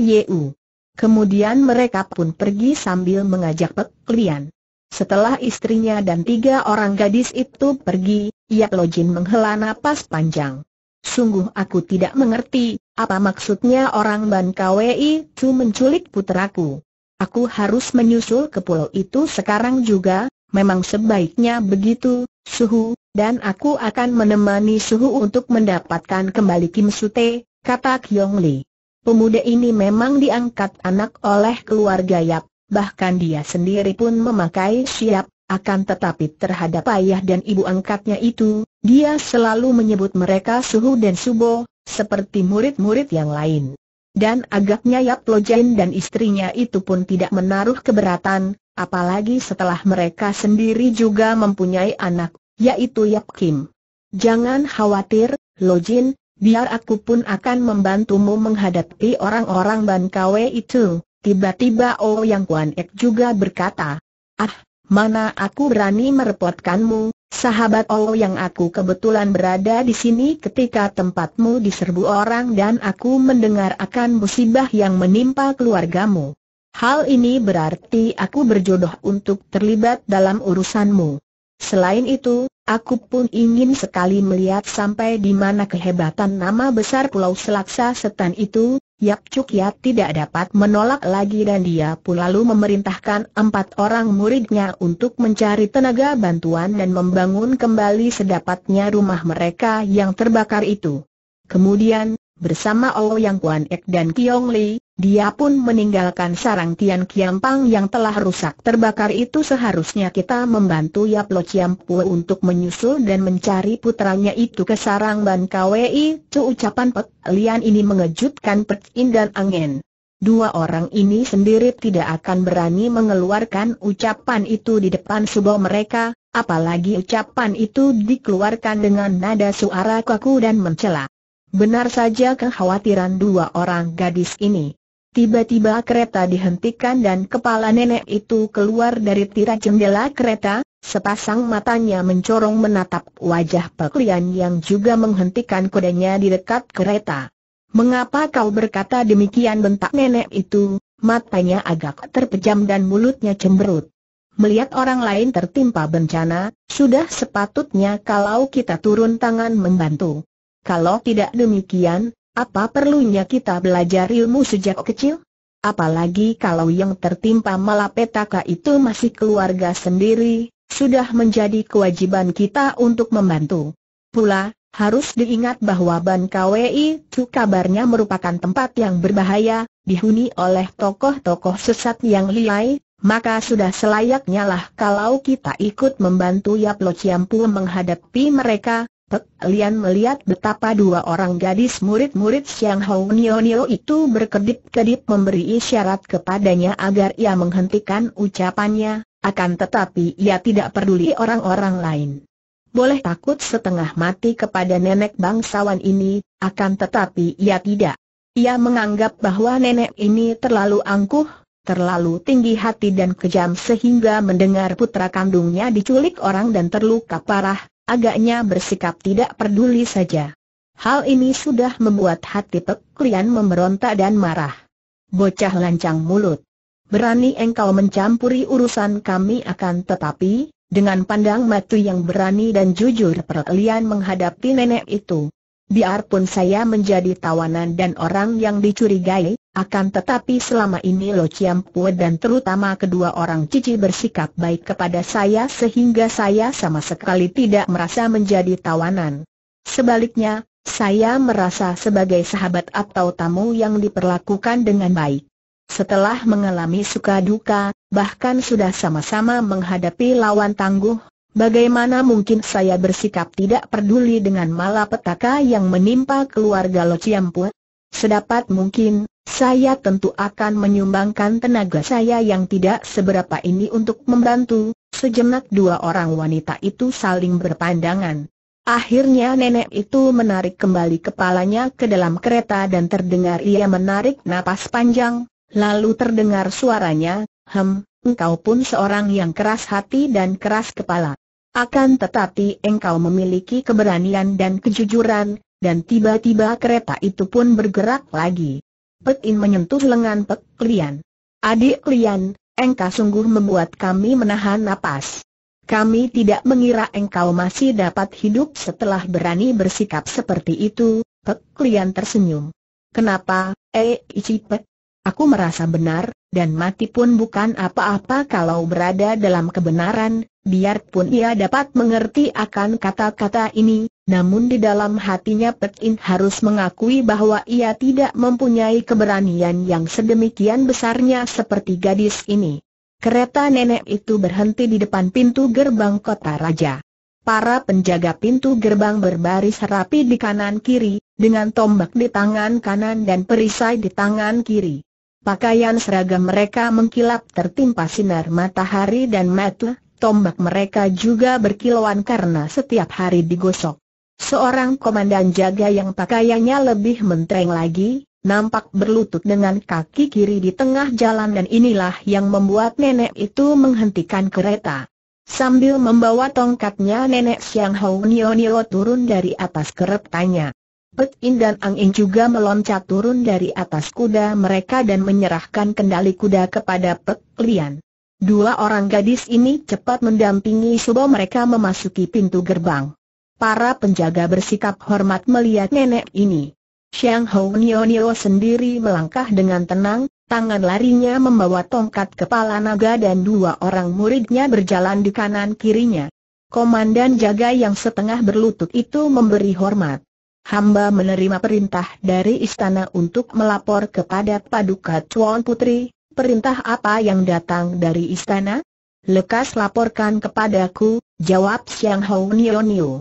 S1: Kemudian mereka pun pergi sambil mengajak Pek Lian. Setelah istrinya dan tiga orang gadis itu pergi, Yat Lojin menghela napas panjang. Sungguh aku tidak mengerti, apa maksudnya orang Ban KWI itu menculik puteraku. Aku harus menyusul ke pulau itu sekarang juga, memang sebaiknya begitu, Suhu, dan aku akan menemani Suhu untuk mendapatkan kembali Kim Sute, kata Kyong Lee. Pemuda ini memang diangkat anak oleh keluarga Yap, bahkan dia sendiri pun memakai siap, akan tetapi terhadap ayah dan ibu angkatnya itu, dia selalu menyebut mereka Suhu dan Subo, seperti murid-murid yang lain. Dan agaknya Yap Lojen dan istrinya itu pun tidak menaruh keberatan, apalagi setelah mereka sendiri juga mempunyai anak, yaitu Yap Kim. Jangan khawatir, Lojin, biar aku pun akan membantumu menghadapi orang-orang Bankawe itu. Tiba-tiba Oh Yang Kuan Ek juga berkata, Ah, mana aku berani merepotkanmu, sahabat Oh yang aku kebetulan berada di sini ketika tempatmu diserbu orang dan aku mendengar akan musibah yang menimpa keluargamu. Hal ini berarti aku berjodoh untuk terlibat dalam urusanmu. Selain itu, Aku pun ingin sekali melihat sampai di mana kehebatan nama besar Pulau Selaksa Setan itu, Yap Cuk Yap tidak dapat menolak lagi dan dia pun lalu memerintahkan empat orang muridnya untuk mencari tenaga bantuan dan membangun kembali sedapatnya rumah mereka yang terbakar itu. Kemudian, bersama Oh Yang Kuan Ek dan Kiong Li, dia pun meninggalkan sarang Tian Kiampang yang telah rusak terbakar itu seharusnya kita membantu Yap Lo Chiampu untuk menyusul dan mencari putranya itu ke sarang Ban Kwei. Cu ucapan Pek Lian ini mengejutkan Pek In dan Angen. Dua orang ini sendiri tidak akan berani mengeluarkan ucapan itu di depan subuh mereka, apalagi ucapan itu dikeluarkan dengan nada suara kaku dan mencela. Benar saja kekhawatiran dua orang gadis ini. Tiba-tiba kereta dihentikan dan kepala nenek itu keluar dari tirai jendela kereta, sepasang matanya mencorong menatap wajah Peklian yang juga menghentikan kudanya di dekat kereta. Mengapa kau berkata demikian bentak nenek itu, matanya agak terpejam dan mulutnya cemberut. Melihat orang lain tertimpa bencana, sudah sepatutnya kalau kita turun tangan membantu. Kalau tidak demikian, apa perlunya kita belajar ilmu sejak kecil? Apalagi kalau yang tertimpa malapetaka itu masih keluarga sendiri, sudah menjadi kewajiban kita untuk membantu. Pula, harus diingat bahwa Ban KWI itu kabarnya merupakan tempat yang berbahaya, dihuni oleh tokoh-tokoh sesat yang liai, maka sudah selayaknya lah kalau kita ikut membantu Yap menghadapi mereka, Pek Lian melihat betapa dua orang gadis murid-murid Siang Hou Nio Nio itu berkedip-kedip memberi isyarat kepadanya agar ia menghentikan ucapannya, akan tetapi ia tidak peduli orang-orang lain. Boleh takut setengah mati kepada nenek bangsawan ini, akan tetapi ia tidak. Ia menganggap bahwa nenek ini terlalu angkuh, terlalu tinggi hati dan kejam sehingga mendengar putra kandungnya diculik orang dan terluka parah, agaknya bersikap tidak peduli saja. Hal ini sudah membuat hati Pek Lian memberontak dan marah. Bocah lancang mulut. Berani engkau mencampuri urusan kami akan tetapi, dengan pandang matu yang berani dan jujur Pek Lian menghadapi nenek itu biarpun saya menjadi tawanan dan orang yang dicurigai, akan tetapi selama ini Lo Chiam Pue dan terutama kedua orang cici bersikap baik kepada saya sehingga saya sama sekali tidak merasa menjadi tawanan. Sebaliknya, saya merasa sebagai sahabat atau tamu yang diperlakukan dengan baik. Setelah mengalami suka duka, bahkan sudah sama-sama menghadapi lawan tangguh, Bagaimana mungkin saya bersikap tidak peduli dengan malapetaka yang menimpa keluarga Lo Chiampua? Sedapat mungkin, saya tentu akan menyumbangkan tenaga saya yang tidak seberapa ini untuk membantu. Sejenak dua orang wanita itu saling berpandangan. Akhirnya nenek itu menarik kembali kepalanya ke dalam kereta dan terdengar ia menarik napas panjang, lalu terdengar suaranya, hem, engkau pun seorang yang keras hati dan keras kepala. Akan tetapi engkau memiliki keberanian dan kejujuran, dan tiba-tiba kereta itu pun bergerak lagi. Pek In menyentuh lengan Pek Lian. Adik Lian, engkau sungguh membuat kami menahan napas. Kami tidak mengira engkau masih dapat hidup setelah berani bersikap seperti itu, Pek Lian tersenyum. Kenapa, eh Ichi Pek? Aku merasa benar, dan mati pun bukan apa-apa kalau berada dalam kebenaran, biarpun ia dapat mengerti akan kata-kata ini, namun di dalam hatinya Pekin harus mengakui bahwa ia tidak mempunyai keberanian yang sedemikian besarnya seperti gadis ini. Kereta nenek itu berhenti di depan pintu gerbang kota raja. Para penjaga pintu gerbang berbaris rapi di kanan kiri, dengan tombak di tangan kanan dan perisai di tangan kiri. Pakaian seragam mereka mengkilap tertimpa sinar matahari dan mata, tombak mereka juga berkilauan karena setiap hari digosok. Seorang komandan jaga yang pakaiannya lebih mentereng lagi, nampak berlutut dengan kaki kiri di tengah jalan dan inilah yang membuat nenek itu menghentikan kereta. Sambil membawa tongkatnya nenek siang Hou Nio Nio turun dari atas keretanya. Pet In dan Ang In juga meloncat turun dari atas kuda mereka dan menyerahkan kendali kuda kepada Pek Lian. Dua orang gadis ini cepat mendampingi Subo mereka memasuki pintu gerbang. Para penjaga bersikap hormat melihat nenek ini. Xiang Hou sendiri melangkah dengan tenang, tangan larinya membawa tongkat kepala naga dan dua orang muridnya berjalan di kanan kirinya. Komandan jaga yang setengah berlutut itu memberi hormat hamba menerima perintah dari istana untuk melapor kepada Paduka Tuan Putri, perintah apa yang datang dari istana? Lekas laporkan kepadaku, jawab Siang Hou Nio Nio.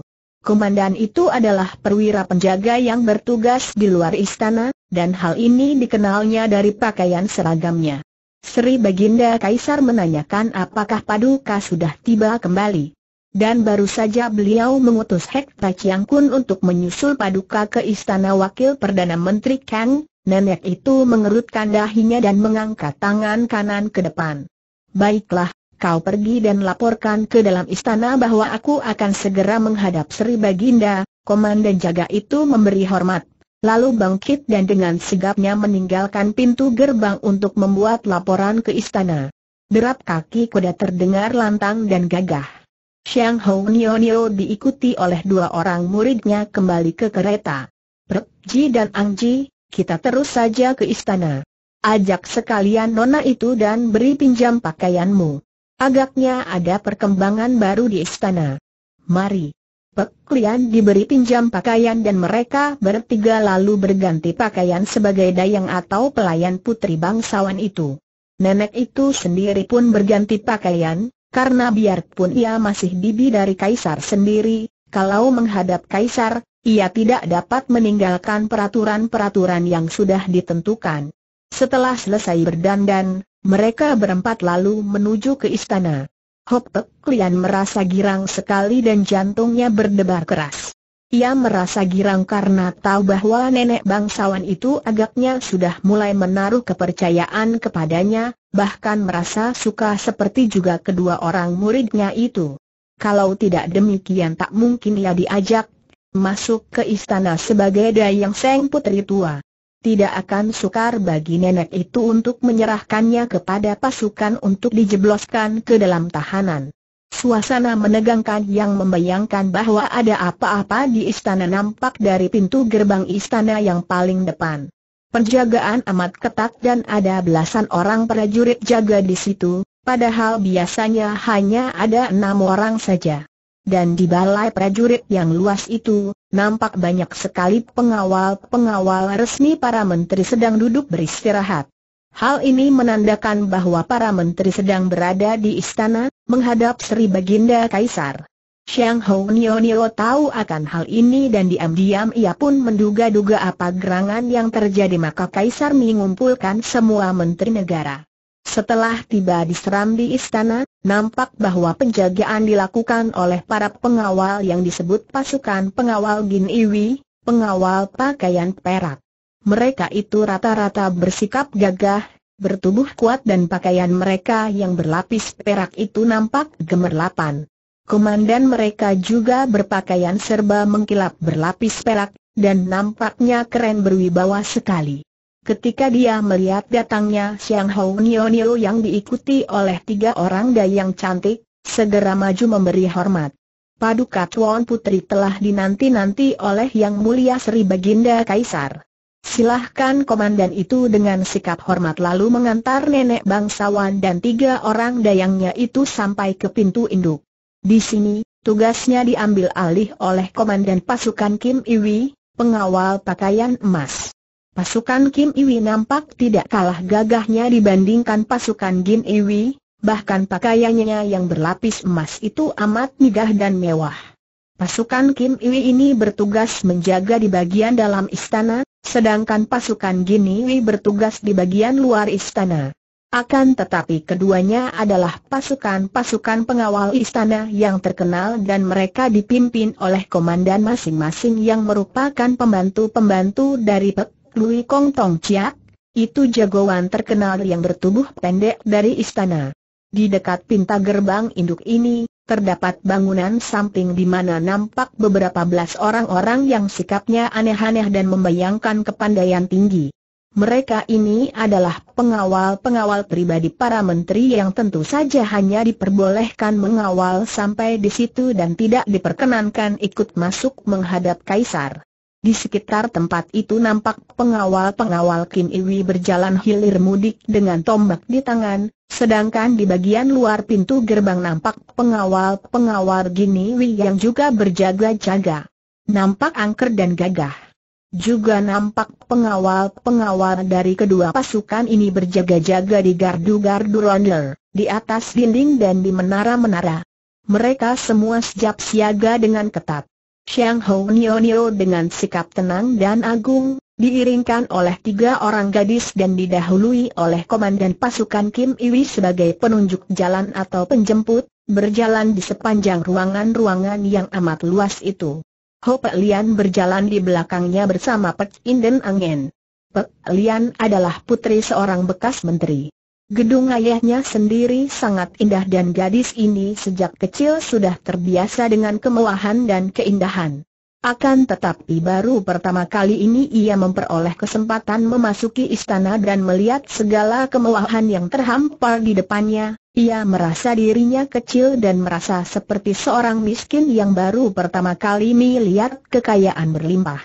S1: Komandan itu adalah perwira penjaga yang bertugas di luar istana, dan hal ini dikenalnya dari pakaian seragamnya. Sri Baginda Kaisar menanyakan apakah Paduka sudah tiba kembali. Dan baru saja beliau mengutus Hek Tachiang Kun untuk menyusul paduka ke istana wakil Perdana Menteri Kang, nenek itu mengerutkan dahinya dan mengangkat tangan kanan ke depan. Baiklah, kau pergi dan laporkan ke dalam istana bahwa aku akan segera menghadap Sri Baginda, komandan jaga itu memberi hormat. Lalu bangkit dan dengan sigapnya meninggalkan pintu gerbang untuk membuat laporan ke istana. Derap kaki kuda terdengar lantang dan gagah. Xiang Hong Nio Nio diikuti oleh dua orang muridnya kembali ke kereta. Prek Ji dan Ang Ji, kita terus saja ke istana. Ajak sekalian nona itu dan beri pinjam pakaianmu. Agaknya ada perkembangan baru di istana. Mari. Peklian diberi pinjam pakaian dan mereka bertiga lalu berganti pakaian sebagai dayang atau pelayan putri bangsawan itu. Nenek itu sendiri pun berganti pakaian, karena biarpun ia masih bibi dari Kaisar sendiri, kalau menghadap Kaisar, ia tidak dapat meninggalkan peraturan-peraturan yang sudah ditentukan. Setelah selesai berdandan, mereka berempat lalu menuju ke istana. Hok Pek merasa girang sekali dan jantungnya berdebar keras. Ia merasa girang karena tahu bahwa nenek bangsawan itu agaknya sudah mulai menaruh kepercayaan kepadanya, bahkan merasa suka seperti juga kedua orang muridnya itu. Kalau tidak demikian tak mungkin ia diajak masuk ke istana sebagai Dayang Seng Putri Tua. Tidak akan sukar bagi nenek itu untuk menyerahkannya kepada pasukan untuk dijebloskan ke dalam tahanan. Suasana menegangkan yang membayangkan bahwa ada apa-apa di istana nampak dari pintu gerbang istana yang paling depan. Penjagaan amat ketat dan ada belasan orang prajurit jaga di situ, padahal biasanya hanya ada enam orang saja. Dan di balai prajurit yang luas itu, nampak banyak sekali pengawal-pengawal resmi para menteri sedang duduk beristirahat. Hal ini menandakan bahwa para menteri sedang berada di istana, menghadap Sri Baginda Kaisar. Xiang Hou Nio tahu akan hal ini dan diam-diam ia pun menduga-duga apa gerangan yang terjadi maka Kaisar mengumpulkan semua menteri negara. Setelah tiba di seram di istana, nampak bahwa penjagaan dilakukan oleh para pengawal yang disebut pasukan pengawal Gin Iwi, pengawal pakaian perak. Mereka itu rata-rata bersikap gagah, bertubuh kuat dan pakaian mereka yang berlapis perak itu nampak gemerlapan. Komandan mereka juga berpakaian serba mengkilap berlapis perak, dan nampaknya keren berwibawa sekali. Ketika dia melihat datangnya Siang Hou Nio Nio yang diikuti oleh tiga orang dayang cantik, segera maju memberi hormat. Paduka Tuan Putri telah dinanti-nanti oleh Yang Mulia Sri Baginda Kaisar. Silahkan komandan itu dengan sikap hormat lalu mengantar nenek bangsawan dan tiga orang dayangnya itu sampai ke pintu induk. Di sini, tugasnya diambil alih oleh Komandan Pasukan Kim Iwi, pengawal pakaian emas. Pasukan Kim Iwi nampak tidak kalah gagahnya dibandingkan pasukan Kim Iwi, bahkan pakaiannya yang berlapis emas itu amat megah dan mewah. Pasukan Kim Iwi ini bertugas menjaga di bagian dalam istana, sedangkan pasukan Kim Iwi bertugas di bagian luar istana. Akan tetapi keduanya adalah pasukan-pasukan pengawal istana yang terkenal dan mereka dipimpin oleh komandan masing-masing yang merupakan pembantu-pembantu dari Pek Lui Kong Tong Chiak, itu jagoan terkenal yang bertubuh pendek dari istana. Di dekat pintu gerbang induk ini, terdapat bangunan samping di mana nampak beberapa belas orang-orang yang sikapnya aneh-aneh dan membayangkan kepandaian tinggi. Mereka ini adalah pengawal-pengawal pribadi para menteri yang tentu saja hanya diperbolehkan mengawal sampai di situ dan tidak diperkenankan ikut masuk menghadap kaisar. Di sekitar tempat itu nampak pengawal-pengawal Kim Iwi berjalan hilir mudik dengan tombak di tangan, sedangkan di bagian luar pintu gerbang nampak pengawal-pengawal Gini Iwi yang juga berjaga-jaga. Nampak angker dan gagah. Juga nampak pengawal-pengawal dari kedua pasukan ini berjaga-jaga di gardu-gardu rondel, di atas dinding dan di menara-menara. Mereka semua siap siaga dengan ketat. Xiang Hou Nio Nio dengan sikap tenang dan agung, diiringkan oleh tiga orang gadis dan didahului oleh komandan pasukan Kim Iwi sebagai penunjuk jalan atau penjemput, berjalan di sepanjang ruangan-ruangan yang amat luas itu. Ho Pek Lian berjalan di belakangnya bersama Pek Inden Angen. Pek Lian adalah putri seorang bekas menteri. Gedung ayahnya sendiri sangat indah dan gadis ini sejak kecil sudah terbiasa dengan kemewahan dan keindahan. Akan tetapi baru pertama kali ini ia memperoleh kesempatan memasuki istana dan melihat segala kemewahan yang terhampar di depannya, ia merasa dirinya kecil dan merasa seperti seorang miskin yang baru pertama kali melihat kekayaan berlimpah.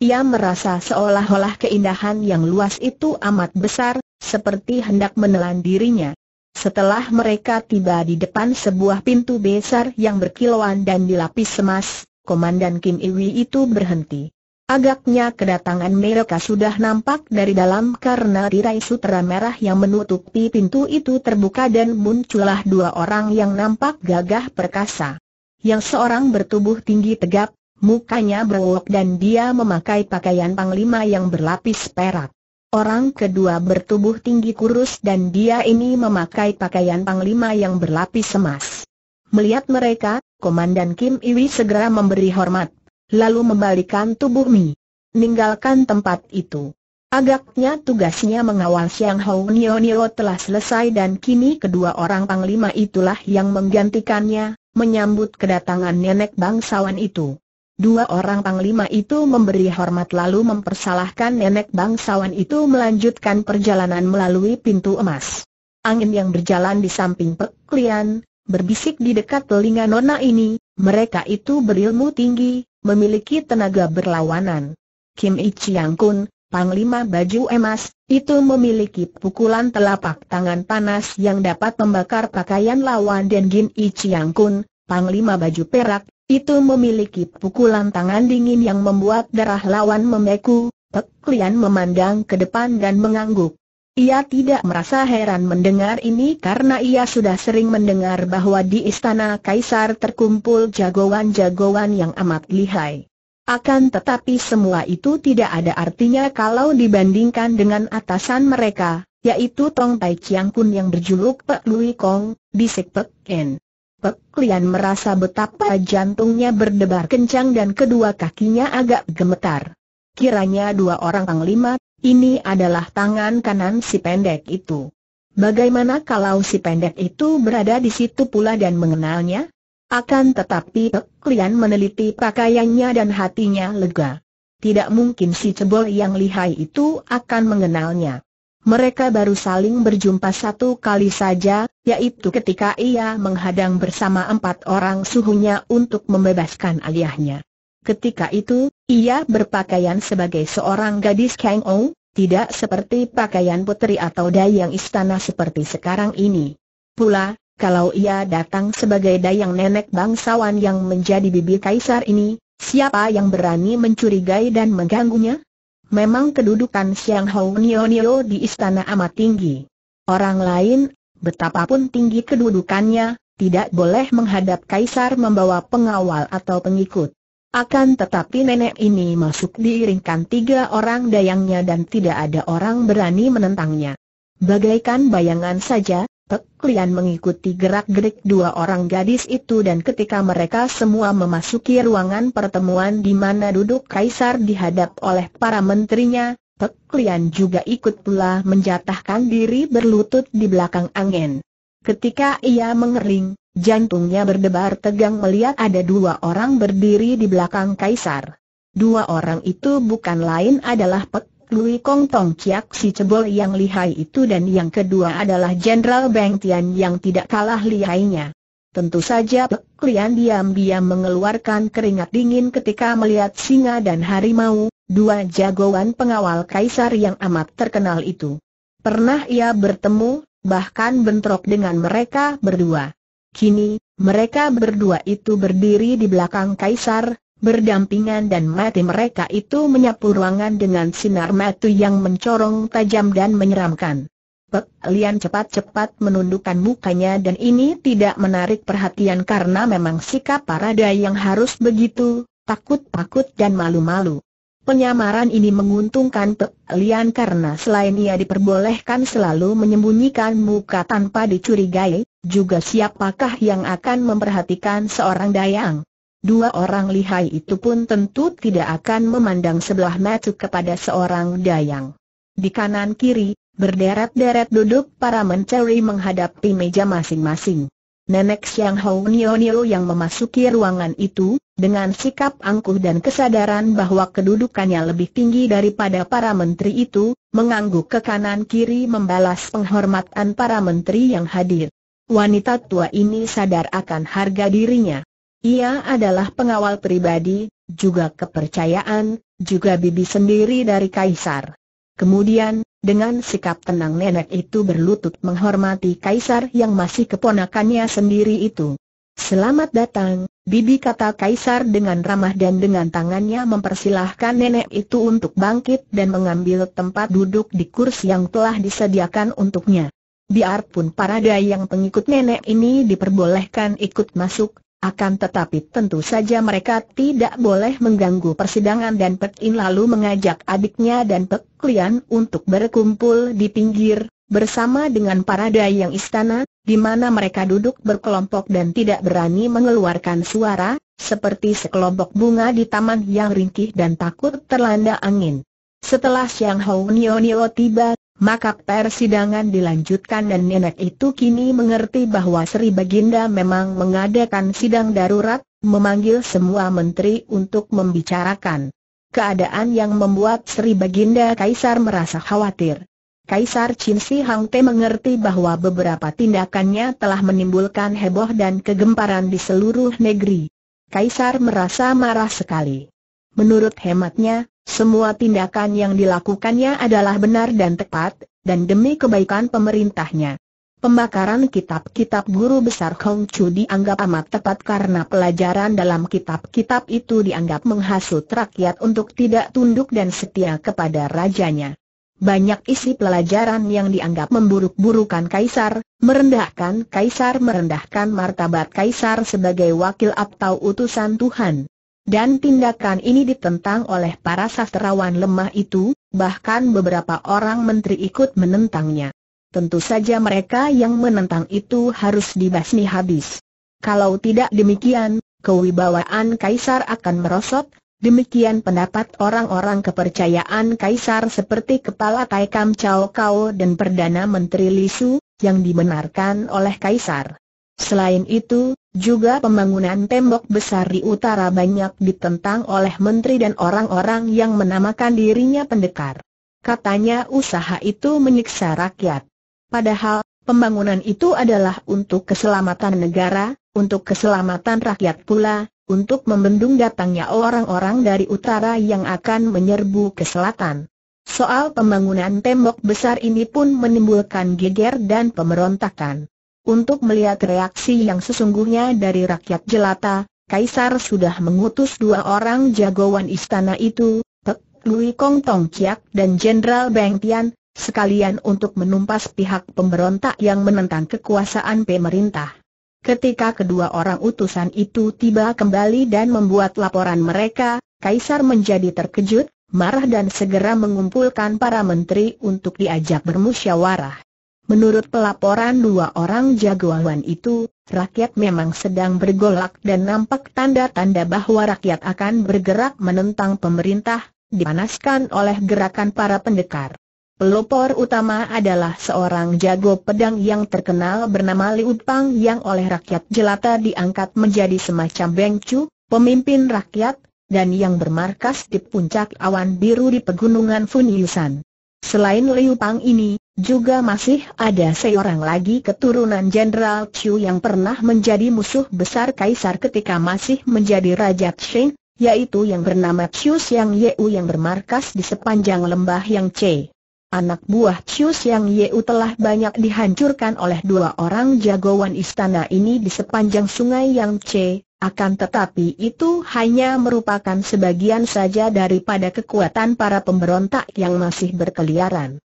S1: Ia merasa seolah-olah keindahan yang luas itu amat besar, seperti hendak menelan dirinya. Setelah mereka tiba di depan sebuah pintu besar yang berkilauan dan dilapis emas, Komandan Kim Iwi itu berhenti. Agaknya kedatangan mereka sudah nampak dari dalam karena tirai sutera merah yang menutupi pintu itu terbuka dan muncullah dua orang yang nampak gagah perkasa. Yang seorang bertubuh tinggi tegap, mukanya berwok dan dia memakai pakaian panglima yang berlapis perak. Orang kedua bertubuh tinggi kurus dan dia ini memakai pakaian panglima yang berlapis emas. Melihat mereka, Komandan Kim Iwi segera memberi hormat lalu membalikan tubuh Mi. Ninggalkan tempat itu. Agaknya tugasnya mengawal Siang Hou Nio Nio telah selesai dan kini kedua orang panglima itulah yang menggantikannya, menyambut kedatangan nenek bangsawan itu. Dua orang panglima itu memberi hormat lalu mempersalahkan nenek bangsawan itu melanjutkan perjalanan melalui pintu emas. Angin yang berjalan di samping peklian, berbisik di dekat telinga nona ini, mereka itu berilmu tinggi, memiliki tenaga berlawanan. Kim I Kun, Panglima Baju Emas, itu memiliki pukulan telapak tangan panas yang dapat membakar pakaian lawan dan Kim I Kun, Panglima Baju Perak, itu memiliki pukulan tangan dingin yang membuat darah lawan membeku, Pek Lian memandang ke depan dan mengangguk. Ia tidak merasa heran mendengar ini karena ia sudah sering mendengar bahwa di istana kaisar terkumpul jagoan-jagoan yang amat lihai. Akan tetapi semua itu tidak ada artinya kalau dibandingkan dengan atasan mereka, yaitu Tong Tai Chiang Kun yang berjuluk Pek Lui Kong, Bisik Pek En. Pek Lian merasa betapa jantungnya berdebar kencang dan kedua kakinya agak gemetar. Kiranya dua orang panglima ini adalah tangan kanan si pendek itu. Bagaimana kalau si pendek itu berada di situ pula dan mengenalnya? Akan tetapi Peklian meneliti pakaiannya dan hatinya lega. Tidak mungkin si cebol yang lihai itu akan mengenalnya. Mereka baru saling berjumpa satu kali saja, yaitu ketika ia menghadang bersama empat orang suhunya untuk membebaskan aliahnya. Ketika itu, ia berpakaian sebagai seorang gadis Kang Ou, tidak seperti pakaian putri atau dayang istana seperti sekarang ini. Pula, kalau ia datang sebagai dayang nenek bangsawan yang menjadi bibi kaisar ini, siapa yang berani mencurigai dan mengganggunya? Memang kedudukan Siang Hou Nio Nio di istana amat tinggi. Orang lain, betapapun tinggi kedudukannya, tidak boleh menghadap kaisar membawa pengawal atau pengikut. Akan tetapi nenek ini masuk diiringkan tiga orang dayangnya dan tidak ada orang berani menentangnya. Bagaikan bayangan saja, Pek Lian mengikuti gerak-gerik dua orang gadis itu dan ketika mereka semua memasuki ruangan pertemuan di mana duduk Kaisar dihadap oleh para menterinya, Pek Lian juga ikut pula menjatahkan diri berlutut di belakang angin. Ketika ia mengering, Jantungnya berdebar tegang melihat ada dua orang berdiri di belakang kaisar. Dua orang itu bukan lain adalah Pek Lui Kong Tong Chiak si cebol yang lihai itu dan yang kedua adalah Jenderal Beng Tian yang tidak kalah lihainya. Tentu saja Pek Lian diam-diam mengeluarkan keringat dingin ketika melihat singa dan harimau, dua jagoan pengawal kaisar yang amat terkenal itu. Pernah ia bertemu, bahkan bentrok dengan mereka berdua. Kini, mereka berdua itu berdiri di belakang kaisar, berdampingan dan mati mereka itu menyapu ruangan dengan sinar mati yang mencorong tajam dan menyeramkan. Pek Lian cepat-cepat menundukkan mukanya dan ini tidak menarik perhatian karena memang sikap parada yang harus begitu, takut-takut dan malu-malu. Penyamaran ini menguntungkan Pek Lian karena selain ia diperbolehkan selalu menyembunyikan muka tanpa dicurigai, juga siapakah yang akan memperhatikan seorang dayang? Dua orang lihai itu pun tentu tidak akan memandang sebelah mata kepada seorang dayang. Di kanan kiri, berderet-deret duduk para mencari menghadapi meja masing-masing. Nenek siang Hou Nio Nio yang memasuki ruangan itu, dengan sikap angkuh dan kesadaran bahwa kedudukannya lebih tinggi daripada para menteri itu, mengangguk ke kanan kiri membalas penghormatan para menteri yang hadir wanita tua ini sadar akan harga dirinya. Ia adalah pengawal pribadi, juga kepercayaan, juga bibi sendiri dari Kaisar. Kemudian, dengan sikap tenang nenek itu berlutut menghormati Kaisar yang masih keponakannya sendiri itu. Selamat datang, Bibi kata Kaisar dengan ramah dan dengan tangannya mempersilahkan nenek itu untuk bangkit dan mengambil tempat duduk di kursi yang telah disediakan untuknya. Biarpun para dayang pengikut nenek ini diperbolehkan ikut masuk, akan tetapi tentu saja mereka tidak boleh mengganggu persidangan dan Pek In lalu mengajak adiknya dan Pek Lian untuk berkumpul di pinggir, bersama dengan para dayang istana, di mana mereka duduk berkelompok dan tidak berani mengeluarkan suara, seperti sekelompok bunga di taman yang ringkih dan takut terlanda angin. Setelah siang, Hou Nio Nio tiba, maka persidangan dilanjutkan dan nenek itu kini mengerti bahwa Sri Baginda memang mengadakan sidang darurat, memanggil semua menteri untuk membicarakan keadaan yang membuat Sri Baginda Kaisar merasa khawatir. Kaisar Qin Si Hang mengerti bahwa beberapa tindakannya telah menimbulkan heboh dan kegemparan di seluruh negeri. Kaisar merasa marah sekali. Menurut hematnya, semua tindakan yang dilakukannya adalah benar dan tepat, dan demi kebaikan pemerintahnya. Pembakaran kitab-kitab guru besar Hong Chu dianggap amat tepat karena pelajaran dalam kitab-kitab itu dianggap menghasut rakyat untuk tidak tunduk dan setia kepada rajanya. Banyak isi pelajaran yang dianggap memburuk-burukan kaisar, merendahkan kaisar merendahkan martabat kaisar sebagai wakil atau utusan Tuhan. Dan tindakan ini ditentang oleh para sastrawan lemah itu, bahkan beberapa orang menteri ikut menentangnya. Tentu saja mereka yang menentang itu harus dibasmi habis. Kalau tidak demikian, kewibawaan kaisar akan merosot, demikian pendapat orang-orang kepercayaan kaisar seperti Kepala Taikam Chao Kao dan Perdana Menteri Lisu, yang dibenarkan oleh kaisar. Selain itu, juga pembangunan tembok besar di utara banyak ditentang oleh menteri dan orang-orang yang menamakan dirinya pendekar. Katanya usaha itu menyiksa rakyat. Padahal, pembangunan itu adalah untuk keselamatan negara, untuk keselamatan rakyat pula, untuk membendung datangnya orang-orang dari utara yang akan menyerbu ke selatan. Soal pembangunan tembok besar ini pun menimbulkan geger dan pemberontakan. Untuk melihat reaksi yang sesungguhnya dari rakyat jelata, Kaisar sudah mengutus dua orang jagoan istana itu, Pek Lui Kong Tong Chiak dan Jenderal Beng Tian, sekalian untuk menumpas pihak pemberontak yang menentang kekuasaan pemerintah. Ketika kedua orang utusan itu tiba kembali dan membuat laporan mereka, Kaisar menjadi terkejut, marah dan segera mengumpulkan para menteri untuk diajak bermusyawarah. Menurut pelaporan dua orang jagoan itu, rakyat memang sedang bergolak dan nampak tanda-tanda bahwa rakyat akan bergerak menentang pemerintah, dipanaskan oleh gerakan para pendekar. Pelopor utama adalah seorang jago pedang yang terkenal bernama Liu Pang yang oleh rakyat jelata diangkat menjadi semacam bengcu, pemimpin rakyat, dan yang bermarkas di puncak awan biru di pegunungan Funyusan. Selain Liu Pang ini, juga masih ada seorang lagi keturunan Jenderal Chu yang pernah menjadi musuh besar Kaisar ketika masih menjadi Raja Qing, yaitu yang bernama Chu Xiang Yeu yang bermarkas di sepanjang lembah yang C. Anak buah Chu Xiang Yeu telah banyak dihancurkan oleh dua orang jagoan istana ini di sepanjang sungai yang C, akan tetapi itu hanya merupakan sebagian saja daripada kekuatan para pemberontak yang masih berkeliaran.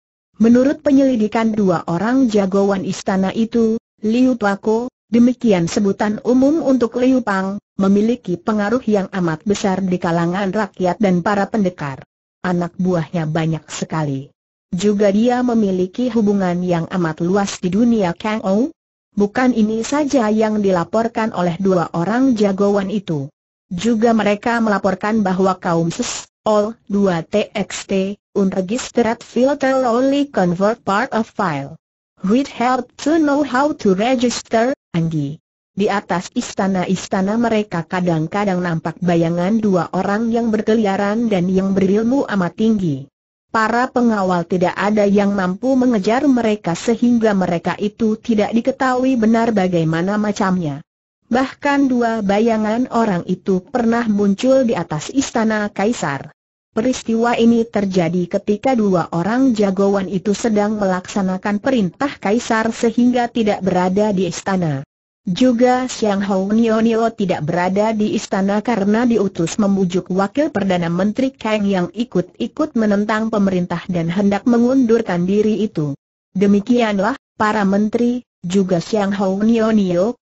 S1: Menurut penyelidikan dua orang jagoan istana itu, Liu Tuako, demikian sebutan umum untuk Liu Pang, memiliki pengaruh yang amat besar di kalangan rakyat dan para pendekar. Anak buahnya banyak sekali. Juga dia memiliki hubungan yang amat luas di dunia Kang Ou. Bukan ini saja yang dilaporkan oleh dua orang jagoan itu. Juga mereka melaporkan bahwa kaum Ses, Ol, 2 TXT, Unregistered filter only convert part of file. With help to know how to register, Anggi. Di atas istana-istana mereka kadang-kadang nampak bayangan dua orang yang berkeliaran dan yang berilmu amat tinggi. Para pengawal tidak ada yang mampu mengejar mereka sehingga mereka itu tidak diketahui benar bagaimana macamnya. Bahkan dua bayangan orang itu pernah muncul di atas istana kaisar. Peristiwa ini terjadi ketika dua orang jagoan itu sedang melaksanakan perintah kaisar sehingga tidak berada di istana. Juga Xiang Hou tidak berada di istana karena diutus membujuk wakil Perdana Menteri Kang yang ikut-ikut menentang pemerintah dan hendak mengundurkan diri itu. Demikianlah, para menteri, juga Xiang Hou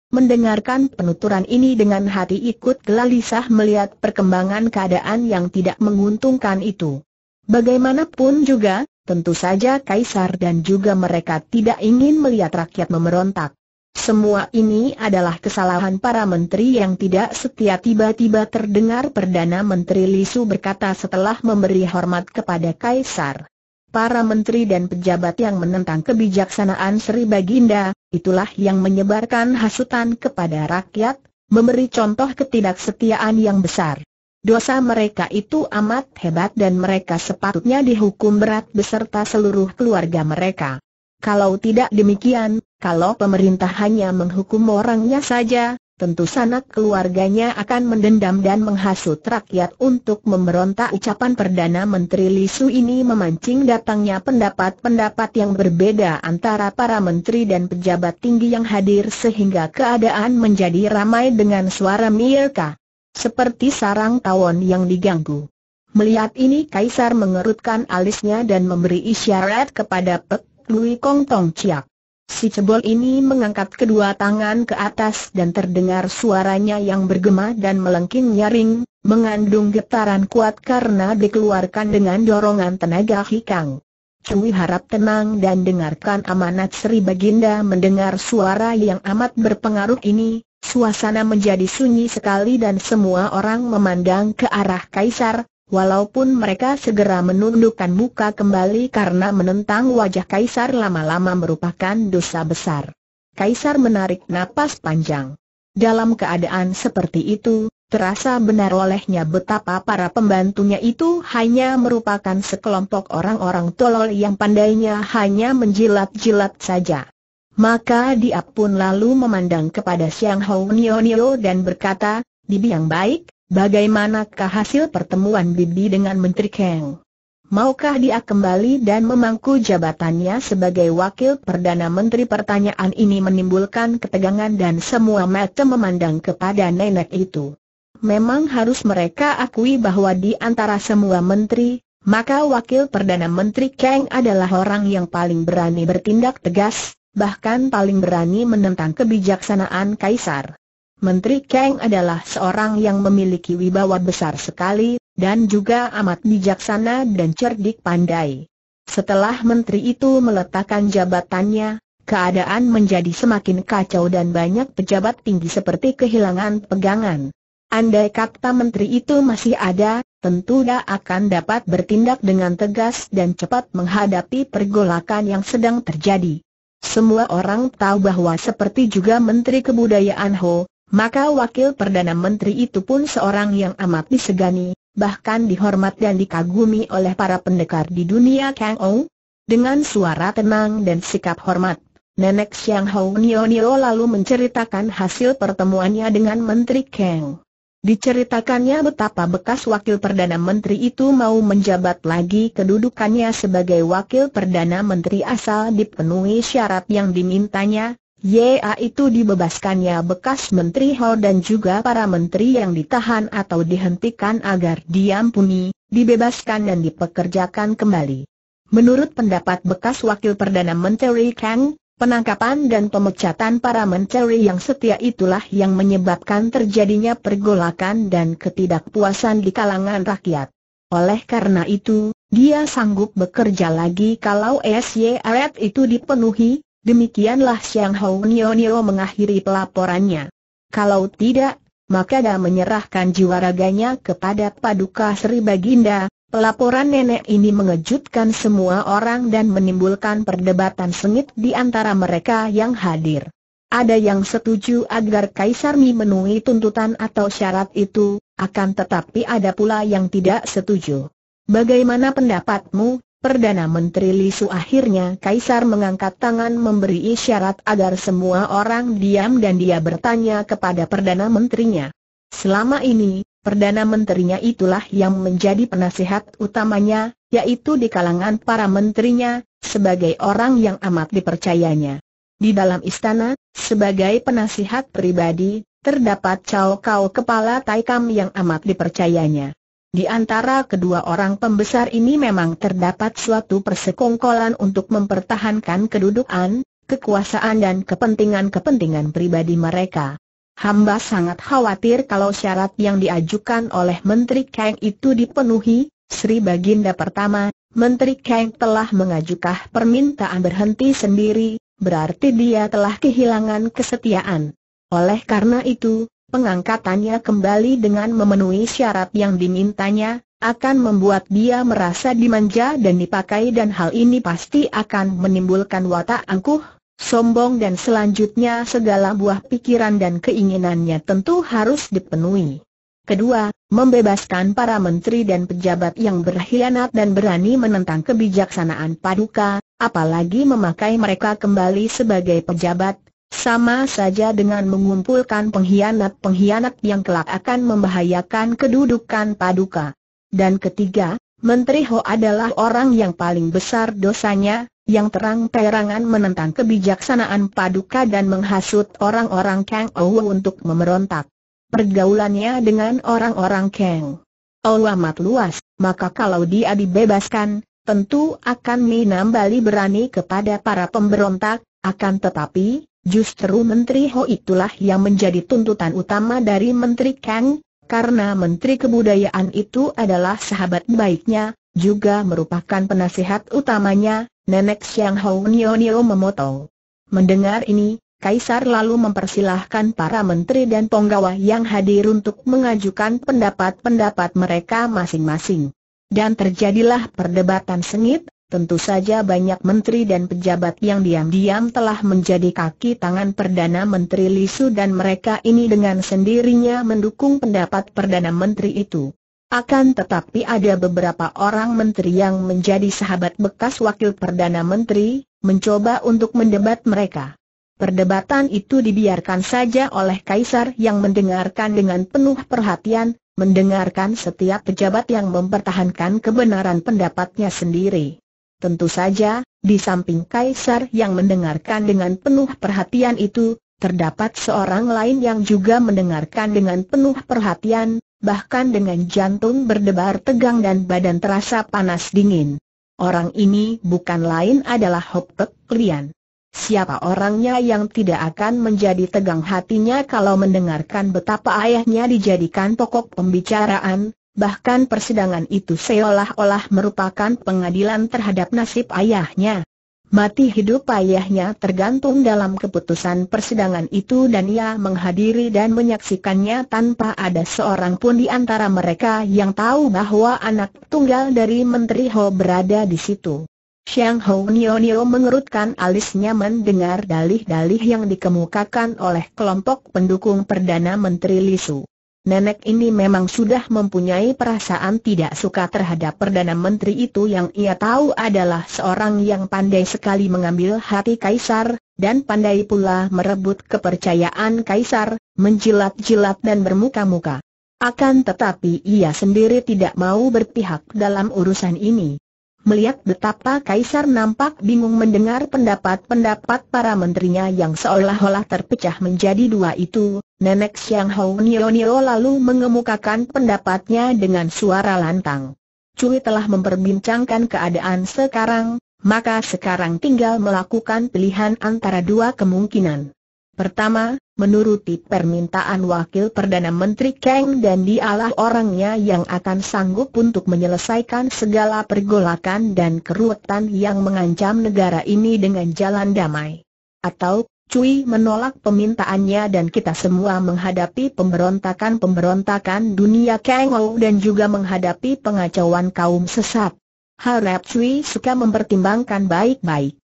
S1: Mendengarkan penuturan ini dengan hati ikut gelisah melihat perkembangan keadaan yang tidak menguntungkan itu. Bagaimanapun juga, tentu saja Kaisar dan juga mereka tidak ingin melihat rakyat memerontak. Semua ini adalah kesalahan para menteri yang tidak setia tiba-tiba terdengar Perdana Menteri Lisu berkata setelah memberi hormat kepada Kaisar para menteri dan pejabat yang menentang kebijaksanaan Sri Baginda, itulah yang menyebarkan hasutan kepada rakyat, memberi contoh ketidaksetiaan yang besar. Dosa mereka itu amat hebat dan mereka sepatutnya dihukum berat beserta seluruh keluarga mereka. Kalau tidak demikian, kalau pemerintah hanya menghukum orangnya saja, tentu sanak keluarganya akan mendendam dan menghasut rakyat untuk memberontak ucapan Perdana Menteri Li Su ini memancing datangnya pendapat-pendapat yang berbeda antara para menteri dan pejabat tinggi yang hadir sehingga keadaan menjadi ramai dengan suara Mirka. Seperti sarang tawon yang diganggu. Melihat ini Kaisar mengerutkan alisnya dan memberi isyarat kepada Pek Lui Kong Tong Chiak. Si cebol ini mengangkat kedua tangan ke atas dan terdengar suaranya yang bergema dan melengking nyaring, mengandung getaran kuat karena dikeluarkan dengan dorongan tenaga hikang. Cui harap tenang dan dengarkan amanat Sri Baginda mendengar suara yang amat berpengaruh ini, suasana menjadi sunyi sekali dan semua orang memandang ke arah Kaisar, Walaupun mereka segera menundukkan muka kembali karena menentang wajah Kaisar lama-lama merupakan dosa besar. Kaisar menarik napas panjang. Dalam keadaan seperti itu, terasa benar olehnya betapa para pembantunya itu hanya merupakan sekelompok orang-orang tolol yang pandainya hanya menjilat-jilat saja. Maka dia pun lalu memandang kepada Siang Hou Nio Nio dan berkata, Bibi yang baik, Bagaimanakah hasil pertemuan Bibi dengan Menteri Kang? Maukah dia kembali dan memangku jabatannya sebagai Wakil Perdana Menteri? Pertanyaan ini menimbulkan ketegangan dan semua mata memandang kepada nenek itu. Memang harus mereka akui bahwa di antara semua menteri, maka Wakil Perdana Menteri Kang adalah orang yang paling berani bertindak tegas, bahkan paling berani menentang kebijaksanaan Kaisar. Menteri Kang adalah seorang yang memiliki wibawa besar sekali, dan juga amat bijaksana dan cerdik pandai. Setelah menteri itu meletakkan jabatannya, keadaan menjadi semakin kacau dan banyak pejabat tinggi seperti kehilangan pegangan. Andai kata menteri itu masih ada, tentu dia akan dapat bertindak dengan tegas dan cepat menghadapi pergolakan yang sedang terjadi. Semua orang tahu bahwa seperti juga Menteri Kebudayaan Ho, maka wakil Perdana Menteri itu pun seorang yang amat disegani, bahkan dihormat dan dikagumi oleh para pendekar di dunia Kang Ou. Dengan suara tenang dan sikap hormat, Nenek Xiang Hou Nio Nio lalu menceritakan hasil pertemuannya dengan Menteri Kang. Diceritakannya betapa bekas wakil Perdana Menteri itu mau menjabat lagi kedudukannya sebagai wakil Perdana Menteri asal dipenuhi syarat yang dimintanya, YA itu dibebaskannya bekas Menteri Ho dan juga para menteri yang ditahan atau dihentikan agar diampuni, dibebaskan dan dipekerjakan kembali. Menurut pendapat bekas Wakil Perdana Menteri Kang, penangkapan dan pemecatan para menteri yang setia itulah yang menyebabkan terjadinya pergolakan dan ketidakpuasan di kalangan rakyat. Oleh karena itu, dia sanggup bekerja lagi kalau SYRF e itu dipenuhi, Demikianlah siang Hou Nio mengakhiri pelaporannya. Kalau tidak, maka dia menyerahkan jiwa raganya kepada Paduka Sri Baginda. Pelaporan nenek ini mengejutkan semua orang dan menimbulkan perdebatan sengit di antara mereka yang hadir. Ada yang setuju agar Kaisar Mi menuhi tuntutan atau syarat itu, akan tetapi ada pula yang tidak setuju. Bagaimana pendapatmu, Perdana Menteri Lisu akhirnya Kaisar mengangkat tangan memberi isyarat agar semua orang diam dan dia bertanya kepada Perdana Menterinya. Selama ini, Perdana Menterinya itulah yang menjadi penasihat utamanya, yaitu di kalangan para menterinya, sebagai orang yang amat dipercayanya. Di dalam istana, sebagai penasihat pribadi, terdapat Cao Kau Kepala Taikam yang amat dipercayanya. Di antara kedua orang pembesar ini memang terdapat suatu persekongkolan untuk mempertahankan kedudukan, kekuasaan dan kepentingan-kepentingan pribadi mereka. Hamba sangat khawatir kalau syarat yang diajukan oleh Menteri Kang itu dipenuhi, Sri Baginda pertama, Menteri Kang telah mengajukah permintaan berhenti sendiri, berarti dia telah kehilangan kesetiaan. Oleh karena itu, pengangkatannya kembali dengan memenuhi syarat yang dimintanya, akan membuat dia merasa dimanja dan dipakai dan hal ini pasti akan menimbulkan watak angkuh, sombong dan selanjutnya segala buah pikiran dan keinginannya tentu harus dipenuhi. Kedua, membebaskan para menteri dan pejabat yang berkhianat dan berani menentang kebijaksanaan Paduka, apalagi memakai mereka kembali sebagai pejabat, sama saja dengan mengumpulkan pengkhianat-pengkhianat yang kelak akan membahayakan kedudukan paduka. Dan ketiga, Menteri Ho adalah orang yang paling besar dosanya, yang terang-terangan menentang kebijaksanaan paduka dan menghasut orang-orang Kang Ouwa untuk memberontak. Pergaulannya dengan orang-orang Kang Ouwa amat luas, maka kalau dia dibebaskan, tentu akan menambali berani kepada para pemberontak, akan tetapi, Justru Menteri Ho itulah yang menjadi tuntutan utama dari Menteri Kang, karena Menteri Kebudayaan itu adalah sahabat baiknya, juga merupakan penasihat utamanya, Nenek Xiang Hou Nio Nio memotong. Mendengar ini, Kaisar lalu mempersilahkan para menteri dan penggawa yang hadir untuk mengajukan pendapat-pendapat mereka masing-masing. Dan terjadilah perdebatan sengit, Tentu saja banyak menteri dan pejabat yang diam-diam telah menjadi kaki tangan Perdana Menteri Lisu dan mereka ini dengan sendirinya mendukung pendapat Perdana Menteri itu. Akan tetapi ada beberapa orang menteri yang menjadi sahabat bekas Wakil Perdana Menteri, mencoba untuk mendebat mereka. Perdebatan itu dibiarkan saja oleh Kaisar yang mendengarkan dengan penuh perhatian, mendengarkan setiap pejabat yang mempertahankan kebenaran pendapatnya sendiri. Tentu saja, di samping Kaisar yang mendengarkan dengan penuh perhatian itu, terdapat seorang lain yang juga mendengarkan dengan penuh perhatian, bahkan dengan jantung berdebar tegang dan badan terasa panas dingin. Orang ini bukan lain adalah Hopek Klian. Siapa orangnya yang tidak akan menjadi tegang hatinya kalau mendengarkan betapa ayahnya dijadikan pokok pembicaraan, bahkan persidangan itu seolah-olah merupakan pengadilan terhadap nasib ayahnya. Mati hidup ayahnya tergantung dalam keputusan persidangan itu dan ia menghadiri dan menyaksikannya tanpa ada seorang pun di antara mereka yang tahu bahwa anak tunggal dari Menteri Ho berada di situ. Xiang Ho Nio Nio mengerutkan alisnya mendengar dalih-dalih yang dikemukakan oleh kelompok pendukung Perdana Menteri Lisu nenek ini memang sudah mempunyai perasaan tidak suka terhadap Perdana Menteri itu yang ia tahu adalah seorang yang pandai sekali mengambil hati Kaisar, dan pandai pula merebut kepercayaan Kaisar, menjilat-jilat dan bermuka-muka. Akan tetapi ia sendiri tidak mau berpihak dalam urusan ini melihat betapa Kaisar nampak bingung mendengar pendapat-pendapat para menterinya yang seolah-olah terpecah menjadi dua itu, Nenek Siang Hou Nio Nio lalu mengemukakan pendapatnya dengan suara lantang. Cui telah memperbincangkan keadaan sekarang, maka sekarang tinggal melakukan pilihan antara dua kemungkinan. Pertama, menuruti permintaan Wakil Perdana Menteri Kang dan dialah orangnya yang akan sanggup untuk menyelesaikan segala pergolakan dan keruwetan yang mengancam negara ini dengan jalan damai. Atau, Cui menolak permintaannya dan kita semua menghadapi pemberontakan-pemberontakan dunia Kang Ou dan juga menghadapi pengacauan kaum sesat. Harap Cui suka mempertimbangkan baik-baik.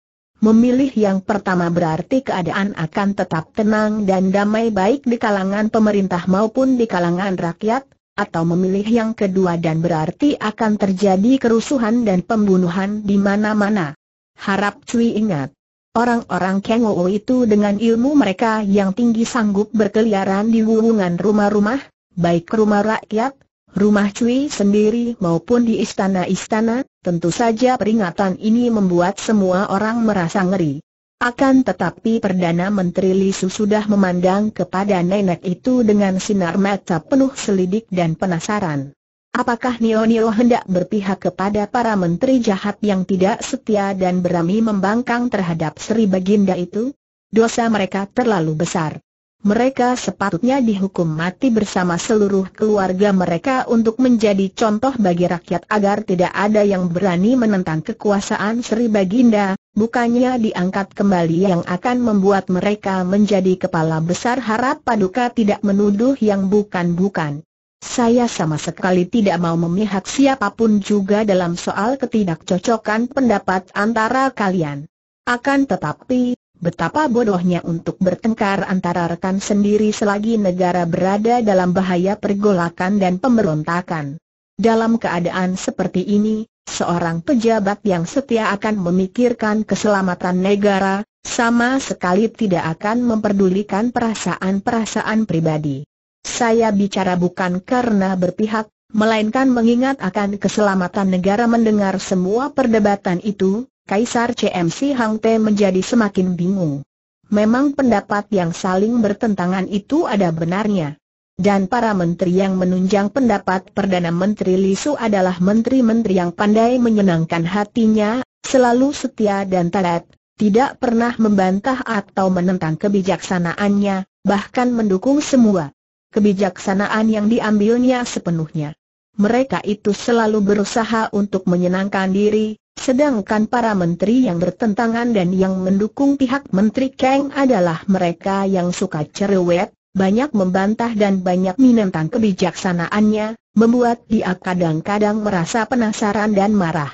S1: Memilih yang pertama berarti keadaan akan tetap tenang dan damai baik di kalangan pemerintah maupun di kalangan rakyat, atau memilih yang kedua dan berarti akan terjadi kerusuhan dan pembunuhan di mana-mana. Harap Cui ingat, orang-orang Kengou itu dengan ilmu mereka yang tinggi sanggup berkeliaran di wuwungan rumah-rumah, baik rumah rakyat, rumah Cui sendiri maupun di istana-istana, tentu saja peringatan ini membuat semua orang merasa ngeri. Akan tetapi Perdana Menteri Lisu sudah memandang kepada nenek itu dengan sinar mata penuh selidik dan penasaran. Apakah Nio-Nio hendak berpihak kepada para menteri jahat yang tidak setia dan berani membangkang terhadap Sri Baginda itu? Dosa mereka terlalu besar mereka sepatutnya dihukum mati bersama seluruh keluarga mereka untuk menjadi contoh bagi rakyat agar tidak ada yang berani menentang kekuasaan Sri Baginda, bukannya diangkat kembali yang akan membuat mereka menjadi kepala besar harap paduka tidak menuduh yang bukan-bukan. Saya sama sekali tidak mau memihak siapapun juga dalam soal ketidakcocokan pendapat antara kalian. Akan tetapi, Betapa bodohnya untuk bertengkar antara rekan sendiri selagi negara berada dalam bahaya pergolakan dan pemberontakan. Dalam keadaan seperti ini, seorang pejabat yang setia akan memikirkan keselamatan negara, sama sekali tidak akan memperdulikan perasaan-perasaan pribadi. Saya bicara bukan karena berpihak, melainkan mengingat akan keselamatan negara mendengar semua perdebatan itu, Kaisar CMC Hang Te menjadi semakin bingung. Memang pendapat yang saling bertentangan itu ada benarnya. Dan para menteri yang menunjang pendapat Perdana Menteri Lisu adalah menteri-menteri yang pandai menyenangkan hatinya, selalu setia dan taat, tidak pernah membantah atau menentang kebijaksanaannya, bahkan mendukung semua kebijaksanaan yang diambilnya sepenuhnya. Mereka itu selalu berusaha untuk menyenangkan diri, Sedangkan para menteri yang bertentangan dan yang mendukung pihak Menteri Kang adalah mereka yang suka cerewet, banyak membantah dan banyak menentang kebijaksanaannya, membuat dia kadang-kadang merasa penasaran dan marah.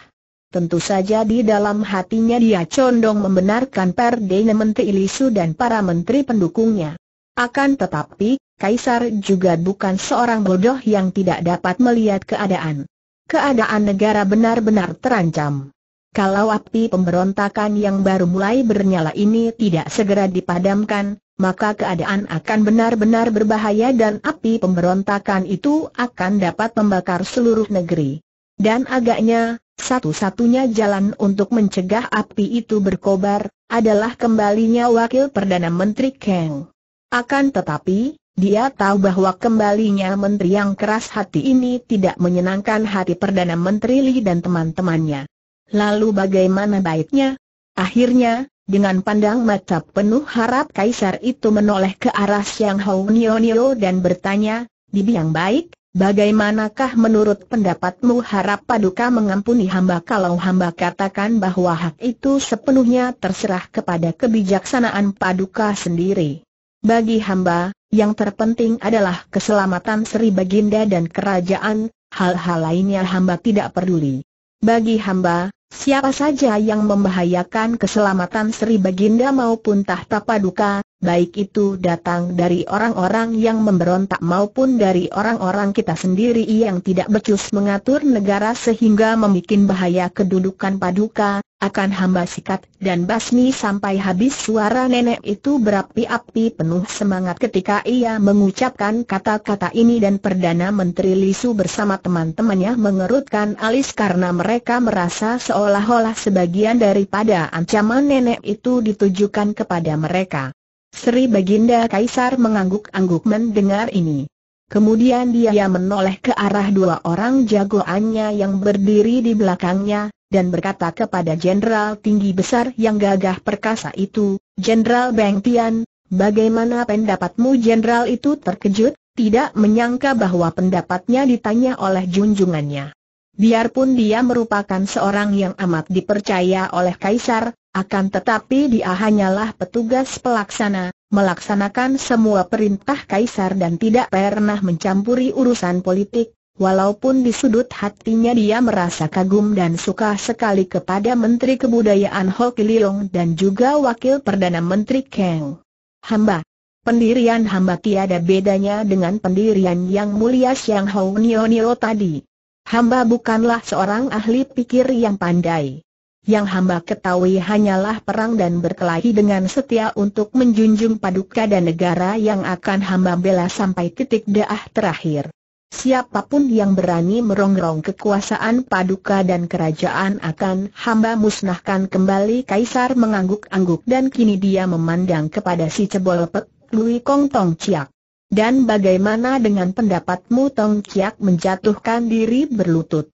S1: Tentu saja di dalam hatinya dia condong membenarkan Perdana Menteri Lisu dan para menteri pendukungnya. Akan tetapi, Kaisar juga bukan seorang bodoh yang tidak dapat melihat keadaan keadaan negara benar-benar terancam. Kalau api pemberontakan yang baru mulai bernyala ini tidak segera dipadamkan, maka keadaan akan benar-benar berbahaya dan api pemberontakan itu akan dapat membakar seluruh negeri. Dan agaknya, satu-satunya jalan untuk mencegah api itu berkobar, adalah kembalinya Wakil Perdana Menteri Kang. Akan tetapi, dia tahu bahwa kembalinya menteri yang keras hati ini tidak menyenangkan hati Perdana Menteri Li dan teman-temannya. Lalu bagaimana baiknya? Akhirnya, dengan pandang mata penuh harap Kaisar itu menoleh ke arah Siang Hou Nio Nio dan bertanya, Bibi yang baik, bagaimanakah menurut pendapatmu harap paduka mengampuni hamba kalau hamba katakan bahwa hak itu sepenuhnya terserah kepada kebijaksanaan paduka sendiri? Bagi hamba, yang terpenting adalah keselamatan Sri Baginda dan kerajaan, hal-hal lainnya hamba tidak peduli. Bagi hamba, siapa saja yang membahayakan keselamatan Sri Baginda maupun tahta paduka, baik itu datang dari orang-orang yang memberontak maupun dari orang-orang kita sendiri yang tidak becus mengatur negara sehingga membuat bahaya kedudukan paduka, akan hamba sikat dan basmi sampai habis suara nenek itu berapi-api penuh semangat ketika ia mengucapkan kata-kata ini dan Perdana Menteri Lisu bersama teman-temannya mengerutkan alis karena mereka merasa seolah-olah sebagian daripada ancaman nenek itu ditujukan kepada mereka. Sri Baginda Kaisar mengangguk-angguk mendengar ini. Kemudian dia menoleh ke arah dua orang jagoannya yang berdiri di belakangnya, dan berkata kepada jenderal tinggi besar yang gagah perkasa itu, Jenderal Beng Tian, bagaimana pendapatmu jenderal itu terkejut, tidak menyangka bahwa pendapatnya ditanya oleh junjungannya. Biarpun dia merupakan seorang yang amat dipercaya oleh Kaisar, akan tetapi dia hanyalah petugas pelaksana, melaksanakan semua perintah kaisar dan tidak pernah mencampuri urusan politik, walaupun di sudut hatinya dia merasa kagum dan suka sekali kepada Menteri Kebudayaan Ho Leong dan juga Wakil Perdana Menteri Kang. Hamba Pendirian hamba tiada bedanya dengan pendirian yang mulia siang Hou Nio Nio tadi. Hamba bukanlah seorang ahli pikir yang pandai. Yang hamba ketahui hanyalah perang dan berkelahi dengan setia untuk menjunjung paduka dan negara yang akan hamba bela sampai titik daah terakhir. Siapapun yang berani merongrong kekuasaan paduka dan kerajaan akan hamba musnahkan kembali Kaisar mengangguk-angguk dan kini dia memandang kepada si cebol pek, Lui Kong Tong Chiak. Dan bagaimana dengan pendapatmu Tong Chiak menjatuhkan diri berlutut?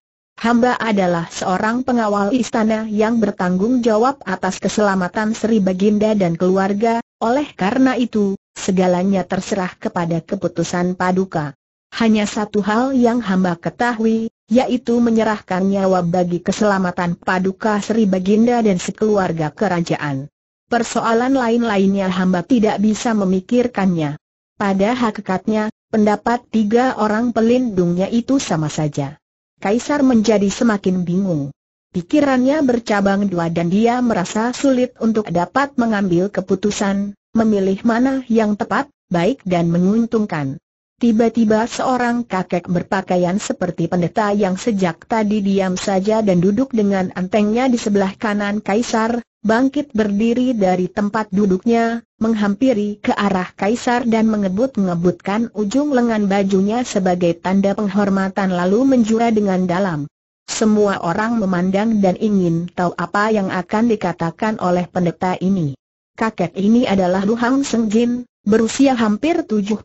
S1: Hamba adalah seorang pengawal istana yang bertanggung jawab atas keselamatan Sri Baginda dan keluarga, oleh karena itu, segalanya terserah kepada keputusan Paduka. Hanya satu hal yang hamba ketahui, yaitu menyerahkan nyawa bagi keselamatan Paduka Sri Baginda dan sekeluarga kerajaan. Persoalan lain-lainnya hamba tidak bisa memikirkannya. Pada hakikatnya, pendapat tiga orang pelindungnya itu sama saja. Kaisar menjadi semakin bingung. Pikirannya bercabang dua dan dia merasa sulit untuk dapat mengambil keputusan, memilih mana yang tepat, baik dan menguntungkan. Tiba-tiba seorang kakek berpakaian seperti pendeta yang sejak tadi diam saja dan duduk dengan antengnya di sebelah kanan Kaisar, bangkit berdiri dari tempat duduknya, menghampiri ke arah Kaisar dan mengebut-ngebutkan ujung lengan bajunya sebagai tanda penghormatan lalu menjura dengan dalam. Semua orang memandang dan ingin tahu apa yang akan dikatakan oleh pendeta ini. Kakek ini adalah Luhang Sengjin, berusia hampir 70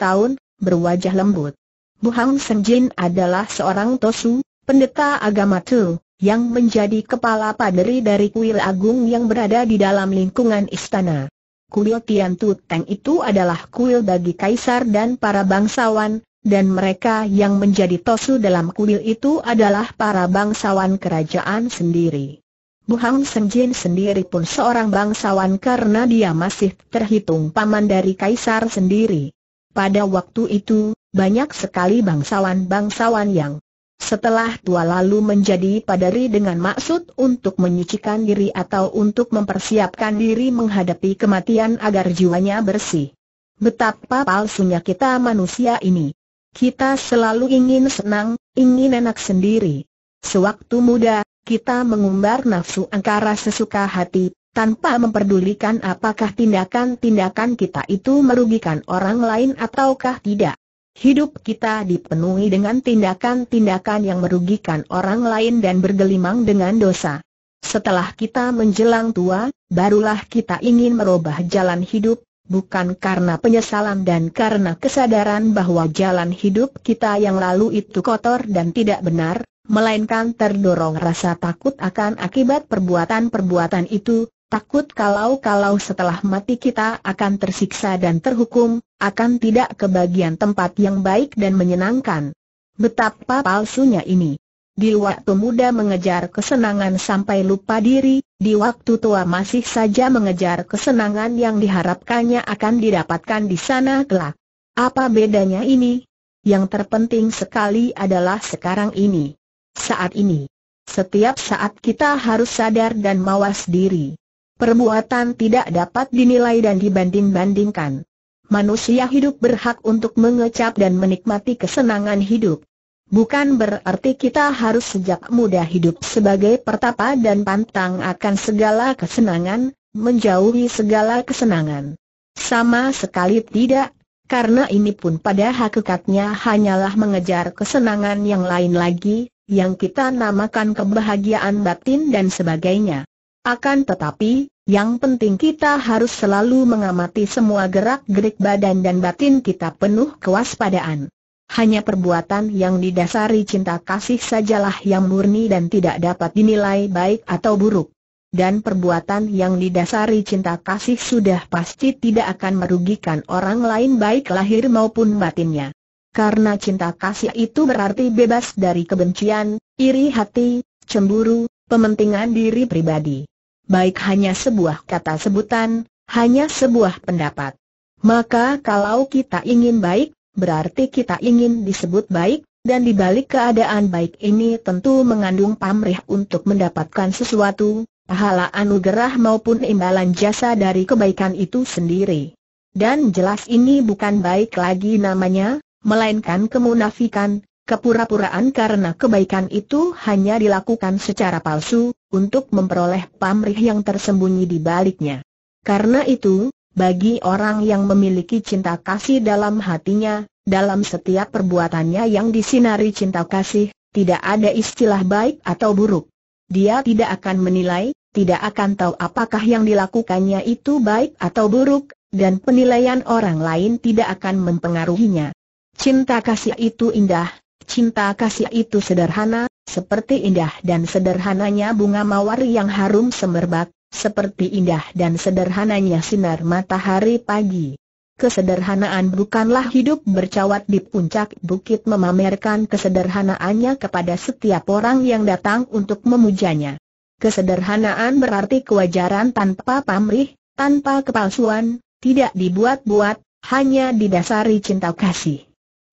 S1: tahun, berwajah lembut. Bu Hang Jin adalah seorang Tosu, pendeta agama Tu, yang menjadi kepala paderi dari kuil agung yang berada di dalam lingkungan istana. Kuil Tian Tu Teng itu adalah kuil bagi kaisar dan para bangsawan, dan mereka yang menjadi tosu dalam kuil itu adalah para bangsawan kerajaan sendiri. Bu Hang Jin sendiri pun seorang bangsawan karena dia masih terhitung paman dari kaisar sendiri. Pada waktu itu, banyak sekali bangsawan-bangsawan yang setelah tua lalu menjadi padari dengan maksud untuk menyucikan diri atau untuk mempersiapkan diri menghadapi kematian agar jiwanya bersih. Betapa palsunya kita manusia ini. Kita selalu ingin senang, ingin enak sendiri. Sewaktu muda, kita mengumbar nafsu angkara sesuka hati, tanpa memperdulikan apakah tindakan-tindakan kita itu merugikan orang lain ataukah tidak. Hidup kita dipenuhi dengan tindakan-tindakan yang merugikan orang lain dan bergelimang dengan dosa. Setelah kita menjelang tua, barulah kita ingin merubah jalan hidup, bukan karena penyesalan dan karena kesadaran bahwa jalan hidup kita yang lalu itu kotor dan tidak benar, melainkan terdorong rasa takut akan akibat perbuatan-perbuatan itu, Takut kalau-kalau setelah mati kita akan tersiksa dan terhukum, akan tidak ke bagian tempat yang baik dan menyenangkan. Betapa palsunya ini. Di waktu muda mengejar kesenangan sampai lupa diri, di waktu tua masih saja mengejar kesenangan yang diharapkannya akan didapatkan di sana kelak. Apa bedanya ini? Yang terpenting sekali adalah sekarang ini. Saat ini. Setiap saat kita harus sadar dan mawas diri. Perbuatan tidak dapat dinilai dan dibanding-bandingkan. Manusia hidup berhak untuk mengecap dan menikmati kesenangan hidup. Bukan berarti kita harus sejak muda hidup sebagai pertapa dan pantang akan segala kesenangan, menjauhi segala kesenangan. Sama sekali tidak, karena ini pun pada hakikatnya hanyalah mengejar kesenangan yang lain lagi, yang kita namakan kebahagiaan batin dan sebagainya. Akan tetapi, yang penting kita harus selalu mengamati semua gerak-gerik badan dan batin kita penuh kewaspadaan. Hanya perbuatan yang didasari cinta kasih sajalah yang murni dan tidak dapat dinilai baik atau buruk. Dan perbuatan yang didasari cinta kasih sudah pasti tidak akan merugikan orang lain baik lahir maupun batinnya. Karena cinta kasih itu berarti bebas dari kebencian, iri hati, cemburu, pementingan diri pribadi baik hanya sebuah kata sebutan, hanya sebuah pendapat. Maka kalau kita ingin baik, berarti kita ingin disebut baik, dan dibalik keadaan baik ini tentu mengandung pamrih untuk mendapatkan sesuatu, pahala anugerah maupun imbalan jasa dari kebaikan itu sendiri. Dan jelas ini bukan baik lagi namanya, melainkan kemunafikan, kepura-puraan karena kebaikan itu hanya dilakukan secara palsu, untuk memperoleh pamrih yang tersembunyi di baliknya. Karena itu, bagi orang yang memiliki cinta kasih dalam hatinya, dalam setiap perbuatannya yang disinari cinta kasih, tidak ada istilah baik atau buruk. Dia tidak akan menilai, tidak akan tahu apakah yang dilakukannya itu baik atau buruk, dan penilaian orang lain tidak akan mempengaruhinya. Cinta kasih itu indah, cinta kasih itu sederhana, seperti indah dan sederhananya bunga mawar yang harum semerbak, seperti indah dan sederhananya sinar matahari pagi. Kesederhanaan bukanlah hidup bercawat di puncak bukit memamerkan kesederhanaannya kepada setiap orang yang datang untuk memujanya. Kesederhanaan berarti kewajaran tanpa pamrih, tanpa kepalsuan, tidak dibuat-buat, hanya didasari cinta kasih.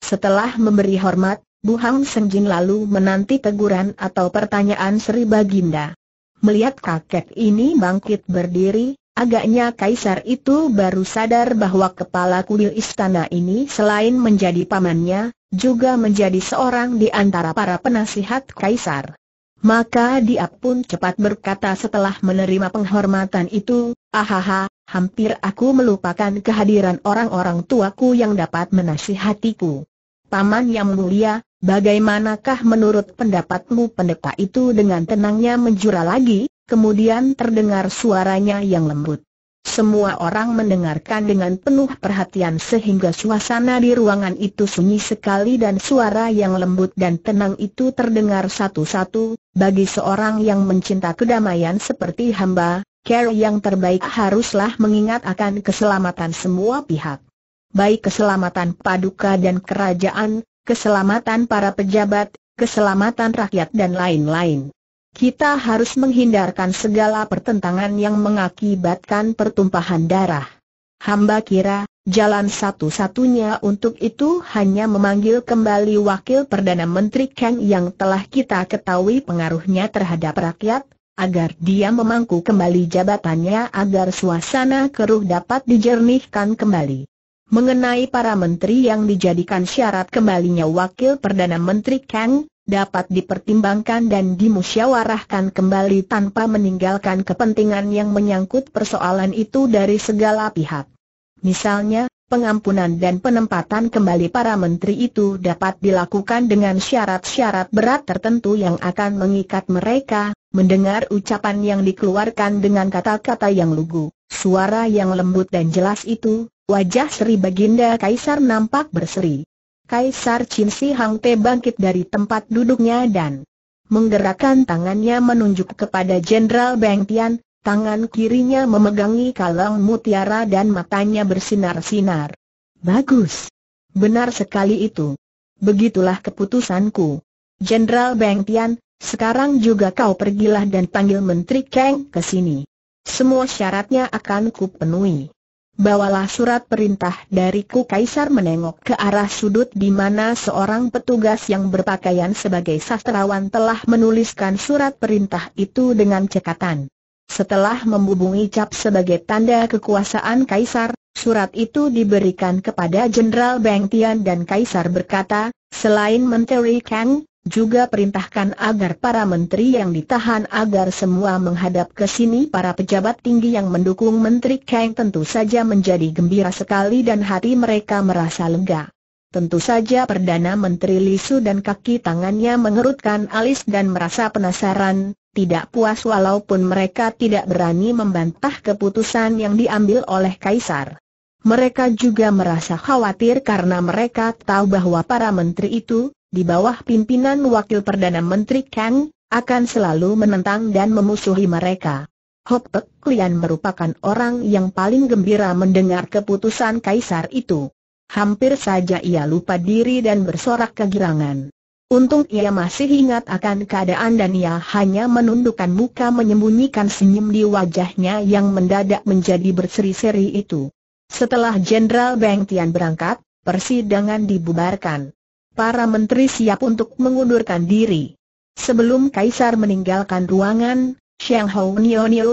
S1: Setelah memberi hormat, Bu Hang Sengjin lalu menanti teguran atau pertanyaan Sri Baginda. Melihat kakek ini bangkit berdiri, agaknya kaisar itu baru sadar bahwa kepala kuil istana ini selain menjadi pamannya, juga menjadi seorang di antara para penasihat kaisar. Maka dia pun cepat berkata setelah menerima penghormatan itu, ahaha, hampir aku melupakan kehadiran orang-orang tuaku yang dapat menasihatiku. Paman yang mulia, Bagaimanakah menurut pendapatmu pendeta itu dengan tenangnya menjura lagi, kemudian terdengar suaranya yang lembut. Semua orang mendengarkan dengan penuh perhatian sehingga suasana di ruangan itu sunyi sekali dan suara yang lembut dan tenang itu terdengar satu-satu, bagi seorang yang mencinta kedamaian seperti hamba, Care yang terbaik haruslah mengingat akan keselamatan semua pihak. Baik keselamatan paduka dan kerajaan, keselamatan para pejabat, keselamatan rakyat dan lain-lain. Kita harus menghindarkan segala pertentangan yang mengakibatkan pertumpahan darah. Hamba kira, jalan satu-satunya untuk itu hanya memanggil kembali Wakil Perdana Menteri Kang yang telah kita ketahui pengaruhnya terhadap rakyat, agar dia memangku kembali jabatannya agar suasana keruh dapat dijernihkan kembali. Mengenai para menteri yang dijadikan syarat kembalinya Wakil Perdana Menteri Kang, dapat dipertimbangkan dan dimusyawarahkan kembali tanpa meninggalkan kepentingan yang menyangkut persoalan itu dari segala pihak. Misalnya, pengampunan dan penempatan kembali para menteri itu dapat dilakukan dengan syarat-syarat berat tertentu yang akan mengikat mereka, mendengar ucapan yang dikeluarkan dengan kata-kata yang lugu, suara yang lembut dan jelas itu, Wajah Sri Baginda Kaisar nampak berseri. Kaisar Chin Si Hang Te bangkit dari tempat duduknya dan menggerakkan tangannya menunjuk kepada Jenderal Beng Tian, tangan kirinya memegangi kalung mutiara dan matanya bersinar-sinar. Bagus. Benar sekali itu. Begitulah keputusanku. Jenderal Beng Tian, sekarang juga kau pergilah dan panggil Menteri Kang ke sini. Semua syaratnya akan kupenuhi bawalah surat perintah dariku Kaisar menengok ke arah sudut di mana seorang petugas yang berpakaian sebagai sastrawan telah menuliskan surat perintah itu dengan cekatan. Setelah membubungi cap sebagai tanda kekuasaan Kaisar, surat itu diberikan kepada Jenderal Beng Tian dan Kaisar berkata, selain Menteri Kang, juga perintahkan agar para menteri yang ditahan agar semua menghadap ke sini para pejabat tinggi yang mendukung Menteri Kang tentu saja menjadi gembira sekali dan hati mereka merasa lega. Tentu saja Perdana Menteri Lisu dan kaki tangannya mengerutkan alis dan merasa penasaran, tidak puas walaupun mereka tidak berani membantah keputusan yang diambil oleh Kaisar. Mereka juga merasa khawatir karena mereka tahu bahwa para menteri itu, di bawah pimpinan Wakil Perdana Menteri Kang, akan selalu menentang dan memusuhi mereka. Hok Pek Klian merupakan orang yang paling gembira mendengar keputusan Kaisar itu. Hampir saja ia lupa diri dan bersorak kegirangan. Untung ia masih ingat akan keadaan dan ia hanya menundukkan muka menyembunyikan senyum di wajahnya yang mendadak menjadi berseri-seri itu. Setelah Jenderal Beng Tian berangkat, persidangan dibubarkan para menteri siap untuk mengundurkan diri. Sebelum Kaisar meninggalkan ruangan, Xiang Hou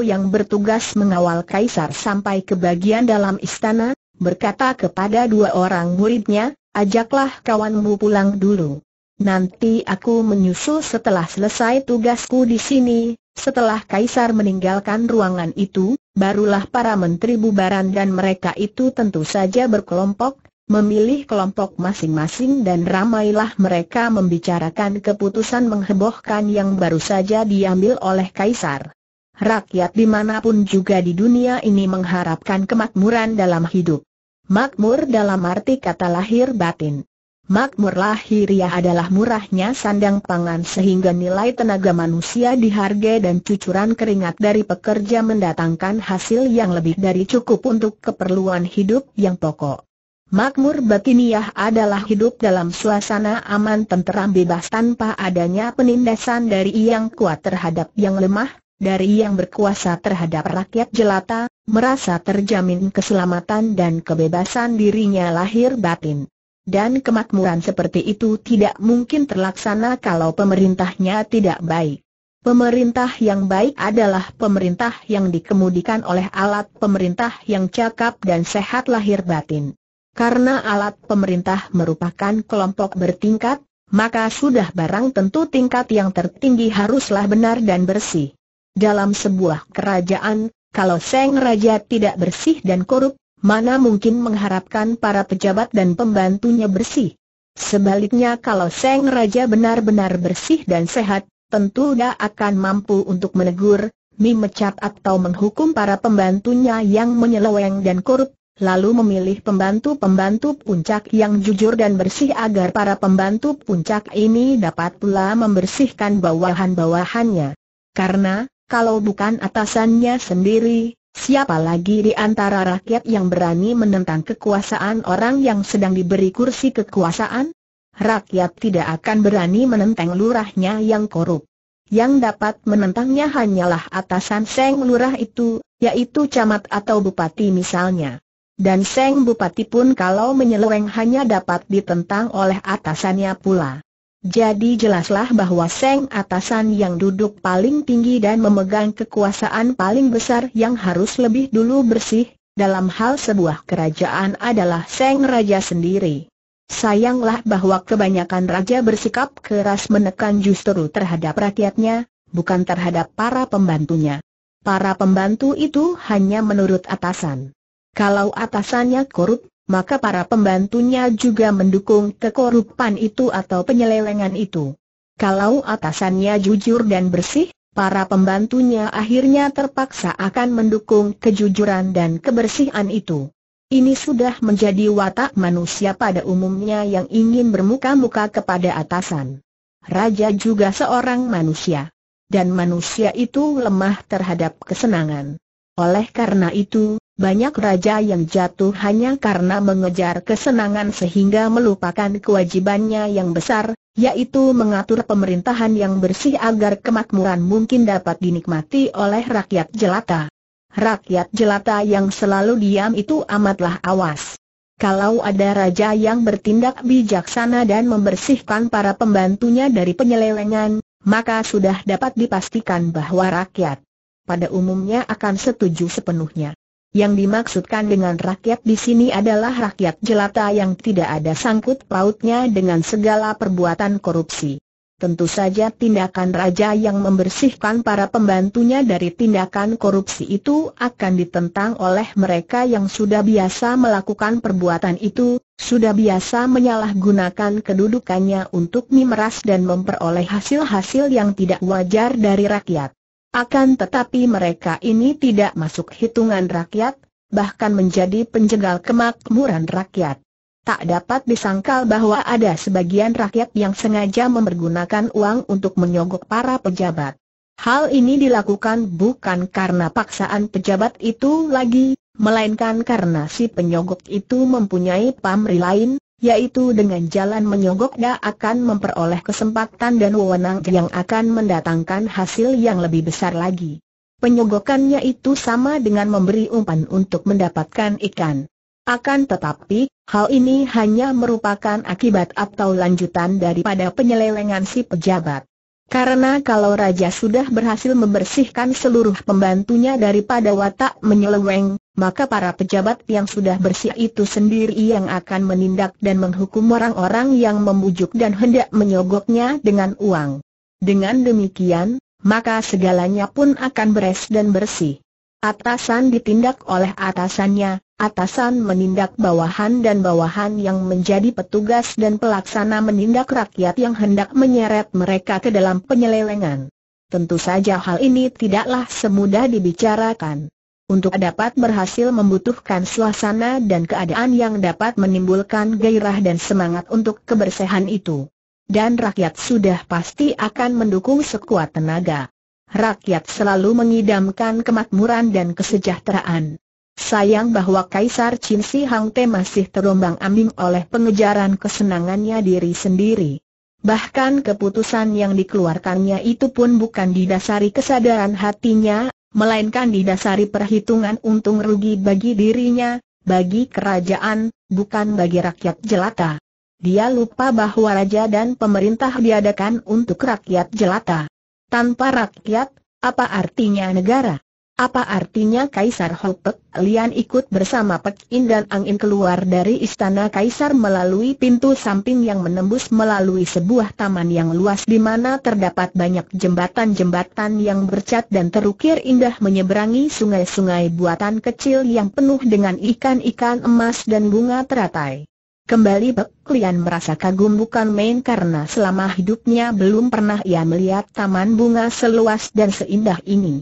S1: yang bertugas mengawal Kaisar sampai ke bagian dalam istana, berkata kepada dua orang muridnya, ajaklah kawanmu pulang dulu. Nanti aku menyusul setelah selesai tugasku di sini, setelah Kaisar meninggalkan ruangan itu, barulah para menteri bubaran dan mereka itu tentu saja berkelompok, memilih kelompok masing-masing dan ramailah mereka membicarakan keputusan menghebohkan yang baru saja diambil oleh Kaisar. Rakyat dimanapun juga di dunia ini mengharapkan kemakmuran dalam hidup. Makmur dalam arti kata lahir batin. Makmur lahiriah adalah murahnya sandang pangan sehingga nilai tenaga manusia dihargai dan cucuran keringat dari pekerja mendatangkan hasil yang lebih dari cukup untuk keperluan hidup yang pokok. Makmur Batiniah adalah hidup dalam suasana aman tenteram bebas tanpa adanya penindasan dari yang kuat terhadap yang lemah, dari yang berkuasa terhadap rakyat jelata, merasa terjamin keselamatan dan kebebasan dirinya lahir batin. Dan kemakmuran seperti itu tidak mungkin terlaksana kalau pemerintahnya tidak baik. Pemerintah yang baik adalah pemerintah yang dikemudikan oleh alat pemerintah yang cakap dan sehat lahir batin. Karena alat pemerintah merupakan kelompok bertingkat, maka sudah barang tentu tingkat yang tertinggi haruslah benar dan bersih. Dalam sebuah kerajaan, kalau Seng Raja tidak bersih dan korup, mana mungkin mengharapkan para pejabat dan pembantunya bersih. Sebaliknya kalau Seng Raja benar-benar bersih dan sehat, tentu dia akan mampu untuk menegur, memecat atau menghukum para pembantunya yang menyeleweng dan korup, lalu memilih pembantu-pembantu puncak yang jujur dan bersih agar para pembantu puncak ini dapat pula membersihkan bawahan-bawahannya. Karena, kalau bukan atasannya sendiri, siapa lagi di antara rakyat yang berani menentang kekuasaan orang yang sedang diberi kursi kekuasaan? Rakyat tidak akan berani menentang lurahnya yang korup. Yang dapat menentangnya hanyalah atasan Seng Lurah itu, yaitu camat atau bupati misalnya dan Seng Bupati pun kalau menyeleweng hanya dapat ditentang oleh atasannya pula. Jadi jelaslah bahwa Seng atasan yang duduk paling tinggi dan memegang kekuasaan paling besar yang harus lebih dulu bersih, dalam hal sebuah kerajaan adalah Seng Raja sendiri. Sayanglah bahwa kebanyakan raja bersikap keras menekan justru terhadap rakyatnya, bukan terhadap para pembantunya. Para pembantu itu hanya menurut atasan. Kalau atasannya korup, maka para pembantunya juga mendukung kekorupan itu atau penyelewengan itu. Kalau atasannya jujur dan bersih, para pembantunya akhirnya terpaksa akan mendukung kejujuran dan kebersihan itu. Ini sudah menjadi watak manusia pada umumnya yang ingin bermuka-muka kepada atasan. Raja juga seorang manusia. Dan manusia itu lemah terhadap kesenangan. Oleh karena itu, banyak raja yang jatuh hanya karena mengejar kesenangan sehingga melupakan kewajibannya yang besar, yaitu mengatur pemerintahan yang bersih agar kemakmuran mungkin dapat dinikmati oleh rakyat jelata. Rakyat jelata yang selalu diam itu amatlah awas. Kalau ada raja yang bertindak bijaksana dan membersihkan para pembantunya dari penyelewengan, maka sudah dapat dipastikan bahwa rakyat pada umumnya akan setuju sepenuhnya. Yang dimaksudkan dengan rakyat di sini adalah rakyat jelata yang tidak ada sangkut pautnya dengan segala perbuatan korupsi. Tentu saja tindakan raja yang membersihkan para pembantunya dari tindakan korupsi itu akan ditentang oleh mereka yang sudah biasa melakukan perbuatan itu, sudah biasa menyalahgunakan kedudukannya untuk memeras dan memperoleh hasil-hasil yang tidak wajar dari rakyat. Akan tetapi mereka ini tidak masuk hitungan rakyat, bahkan menjadi penjegal kemakmuran rakyat. Tak dapat disangkal bahwa ada sebagian rakyat yang sengaja mempergunakan uang untuk menyogok para pejabat. Hal ini dilakukan bukan karena paksaan pejabat itu lagi, melainkan karena si penyogok itu mempunyai pamri lain, yaitu dengan jalan menyogok dia akan memperoleh kesempatan dan wewenang yang akan mendatangkan hasil yang lebih besar lagi. Penyogokannya itu sama dengan memberi umpan untuk mendapatkan ikan. Akan tetapi, hal ini hanya merupakan akibat atau lanjutan daripada penyelewengan si pejabat. Karena kalau Raja sudah berhasil membersihkan seluruh pembantunya daripada watak menyeleweng, maka para pejabat yang sudah bersih itu sendiri yang akan menindak dan menghukum orang-orang yang membujuk dan hendak menyogoknya dengan uang. Dengan demikian, maka segalanya pun akan beres dan bersih. Atasan ditindak oleh atasannya, Atasan menindak bawahan dan bawahan yang menjadi petugas dan pelaksana menindak rakyat yang hendak menyeret mereka ke dalam penyelewengan. Tentu saja hal ini tidaklah semudah dibicarakan. Untuk dapat berhasil membutuhkan suasana dan keadaan yang dapat menimbulkan gairah dan semangat untuk kebersihan itu. Dan rakyat sudah pasti akan mendukung sekuat tenaga. Rakyat selalu mengidamkan kemakmuran dan kesejahteraan. Sayang bahwa Kaisar Qin Si Hang Te masih terombang ambing oleh pengejaran kesenangannya diri sendiri. Bahkan keputusan yang dikeluarkannya itu pun bukan didasari kesadaran hatinya, melainkan didasari perhitungan untung rugi bagi dirinya, bagi kerajaan, bukan bagi rakyat jelata. Dia lupa bahwa raja dan pemerintah diadakan untuk rakyat jelata. Tanpa rakyat, apa artinya negara? Apa artinya Kaisar Hopek? Lian ikut bersama Pek In dan Ang keluar dari istana Kaisar melalui pintu samping yang menembus melalui sebuah taman yang luas di mana terdapat banyak jembatan-jembatan yang bercat dan terukir indah menyeberangi sungai-sungai buatan kecil yang penuh dengan ikan-ikan emas dan bunga teratai. Kembali Pek Lian merasa kagum bukan main karena selama hidupnya belum pernah ia melihat taman bunga seluas dan seindah ini.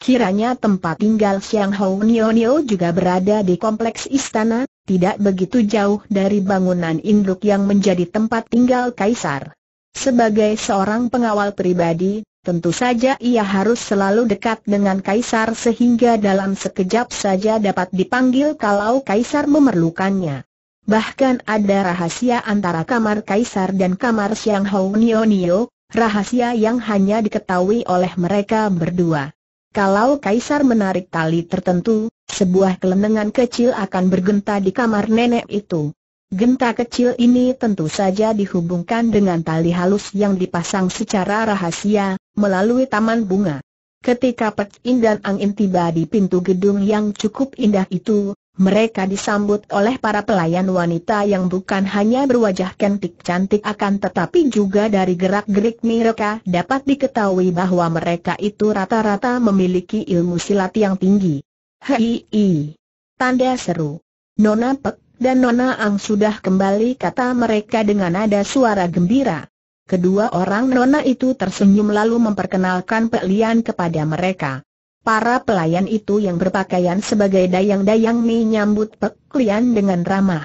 S1: Kiranya tempat tinggal Xiang Hou Nio Nio juga berada di kompleks istana, tidak begitu jauh dari bangunan induk yang menjadi tempat tinggal kaisar. Sebagai seorang pengawal pribadi, tentu saja ia harus selalu dekat dengan kaisar sehingga dalam sekejap saja dapat dipanggil kalau kaisar memerlukannya. Bahkan ada rahasia antara kamar kaisar dan kamar Xiang Hou Nio Nio, rahasia yang hanya diketahui oleh mereka berdua. Kalau kaisar menarik tali tertentu, sebuah kelenengan kecil akan bergenta di kamar nenek itu. Genta kecil ini tentu saja dihubungkan dengan tali halus yang dipasang secara rahasia, melalui taman bunga. Ketika Pek In dan Ang tiba di pintu gedung yang cukup indah itu, mereka disambut oleh para pelayan wanita yang bukan hanya berwajah cantik cantik akan tetapi juga dari gerak-gerik mereka dapat diketahui bahwa mereka itu rata-rata memiliki ilmu silat yang tinggi. Hei, tanda seru. Nona Pek dan Nona Ang sudah kembali kata mereka dengan nada suara gembira. Kedua orang Nona itu tersenyum lalu memperkenalkan Pek Lian kepada mereka. Para pelayan itu yang berpakaian sebagai dayang-dayang menyambut Pek Lian dengan ramah.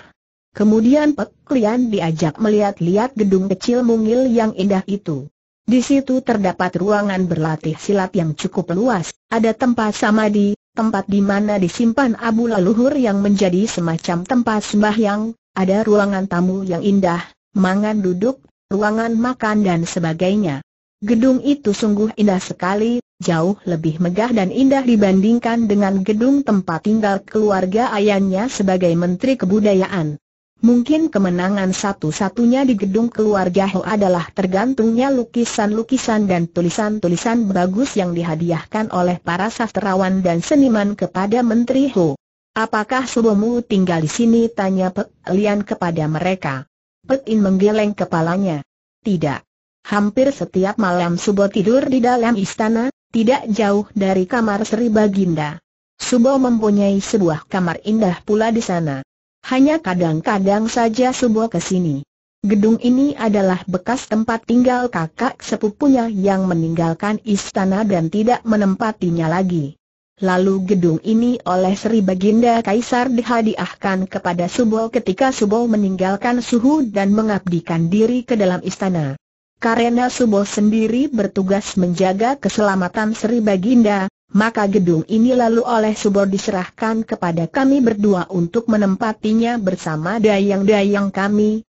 S1: Kemudian Pek Lian diajak melihat-lihat gedung kecil mungil yang indah itu. Di situ terdapat ruangan berlatih silat yang cukup luas, ada tempat samadi, tempat di mana disimpan abu leluhur yang menjadi semacam tempat sembahyang, ada ruangan tamu yang indah, mangan duduk, ruangan makan dan sebagainya. Gedung itu sungguh indah sekali, jauh lebih megah dan indah dibandingkan dengan gedung tempat tinggal keluarga ayahnya sebagai Menteri Kebudayaan. Mungkin kemenangan satu-satunya di gedung keluarga Ho adalah tergantungnya lukisan-lukisan dan tulisan-tulisan bagus yang dihadiahkan oleh para sastrawan dan seniman kepada Menteri Ho. Apakah subomu tinggal di sini? Tanya Pek Lian kepada mereka. Pek In menggeleng kepalanya. Tidak. Hampir setiap malam Subo tidur di dalam istana, tidak jauh dari kamar Sri Baginda. Subo mempunyai sebuah kamar indah pula di sana. Hanya kadang-kadang saja Subo ke sini. Gedung ini adalah bekas tempat tinggal kakak sepupunya yang meninggalkan istana dan tidak menempatinya lagi. Lalu gedung ini oleh Sri Baginda Kaisar dihadiahkan kepada Subo ketika Subo meninggalkan Suhu dan mengabdikan diri ke dalam istana. Karena Subo sendiri bertugas menjaga keselamatan Sri Baginda, maka gedung ini lalu oleh Subo diserahkan kepada kami berdua untuk menempatinya bersama dayang-dayang kami.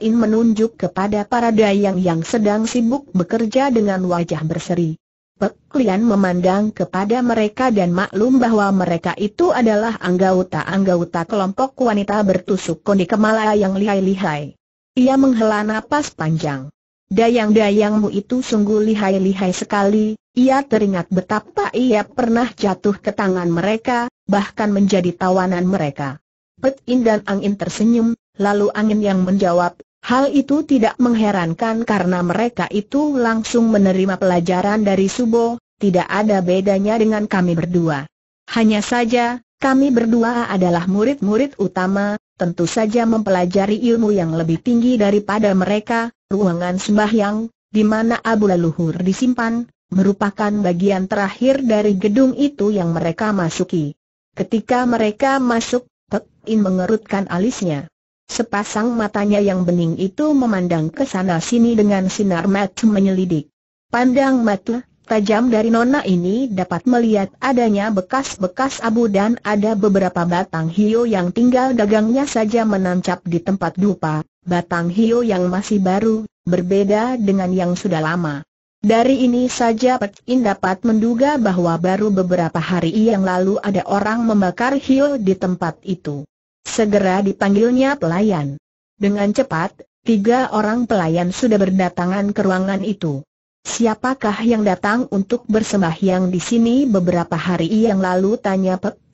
S1: In menunjuk kepada para dayang yang sedang sibuk bekerja dengan wajah berseri. Peklian memandang kepada mereka dan maklum bahwa mereka itu adalah anggota-anggota kelompok wanita bertusuk kondi kemala yang lihai-lihai. Ia menghela napas panjang. Dayang-dayangmu itu sungguh lihai-lihai sekali, ia teringat betapa ia pernah jatuh ke tangan mereka, bahkan menjadi tawanan mereka. Pet In dan Angin tersenyum, lalu Angin yang menjawab, hal itu tidak mengherankan karena mereka itu langsung menerima pelajaran dari Subo, tidak ada bedanya dengan kami berdua. Hanya saja, kami berdua adalah murid-murid utama, tentu saja mempelajari ilmu yang lebih tinggi daripada mereka, ruangan sembahyang, di mana abu leluhur disimpan, merupakan bagian terakhir dari gedung itu yang mereka masuki. Ketika mereka masuk, Pek In mengerutkan alisnya. Sepasang matanya yang bening itu memandang ke sana sini dengan sinar mata menyelidik. Pandang mata, tajam dari nona ini dapat melihat adanya bekas-bekas abu dan ada beberapa batang hio yang tinggal dagangnya saja menancap di tempat dupa, batang hio yang masih baru, berbeda dengan yang sudah lama. Dari ini saja Pek In dapat menduga bahwa baru beberapa hari yang lalu ada orang membakar hio di tempat itu. Segera dipanggilnya pelayan. Dengan cepat, tiga orang pelayan sudah berdatangan ke ruangan itu. Siapakah yang datang untuk bersembahyang di sini beberapa hari yang lalu tanya Pek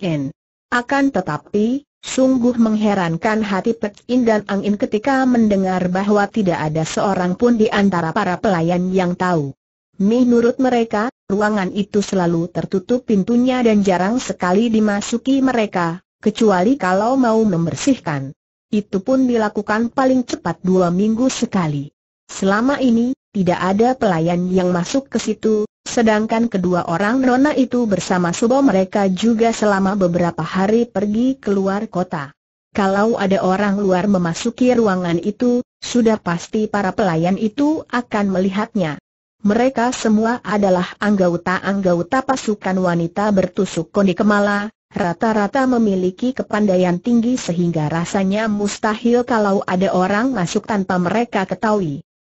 S1: Akan tetapi, Sungguh mengherankan hati Pek dan Angin ketika mendengar bahwa tidak ada seorang pun di antara para pelayan yang tahu. Menurut mereka, ruangan itu selalu tertutup pintunya dan jarang sekali dimasuki mereka, kecuali kalau mau membersihkan. Itu pun dilakukan paling cepat dua minggu sekali. Selama ini, tidak ada pelayan yang masuk ke situ, sedangkan kedua orang nona itu bersama subo mereka juga selama beberapa hari pergi keluar kota. Kalau ada orang luar memasuki ruangan itu, sudah pasti para pelayan itu akan melihatnya. Mereka semua adalah anggota-anggota pasukan wanita bertusuk koni kemala, rata-rata memiliki kepandaian tinggi sehingga rasanya mustahil kalau ada orang masuk tanpa mereka ketahui.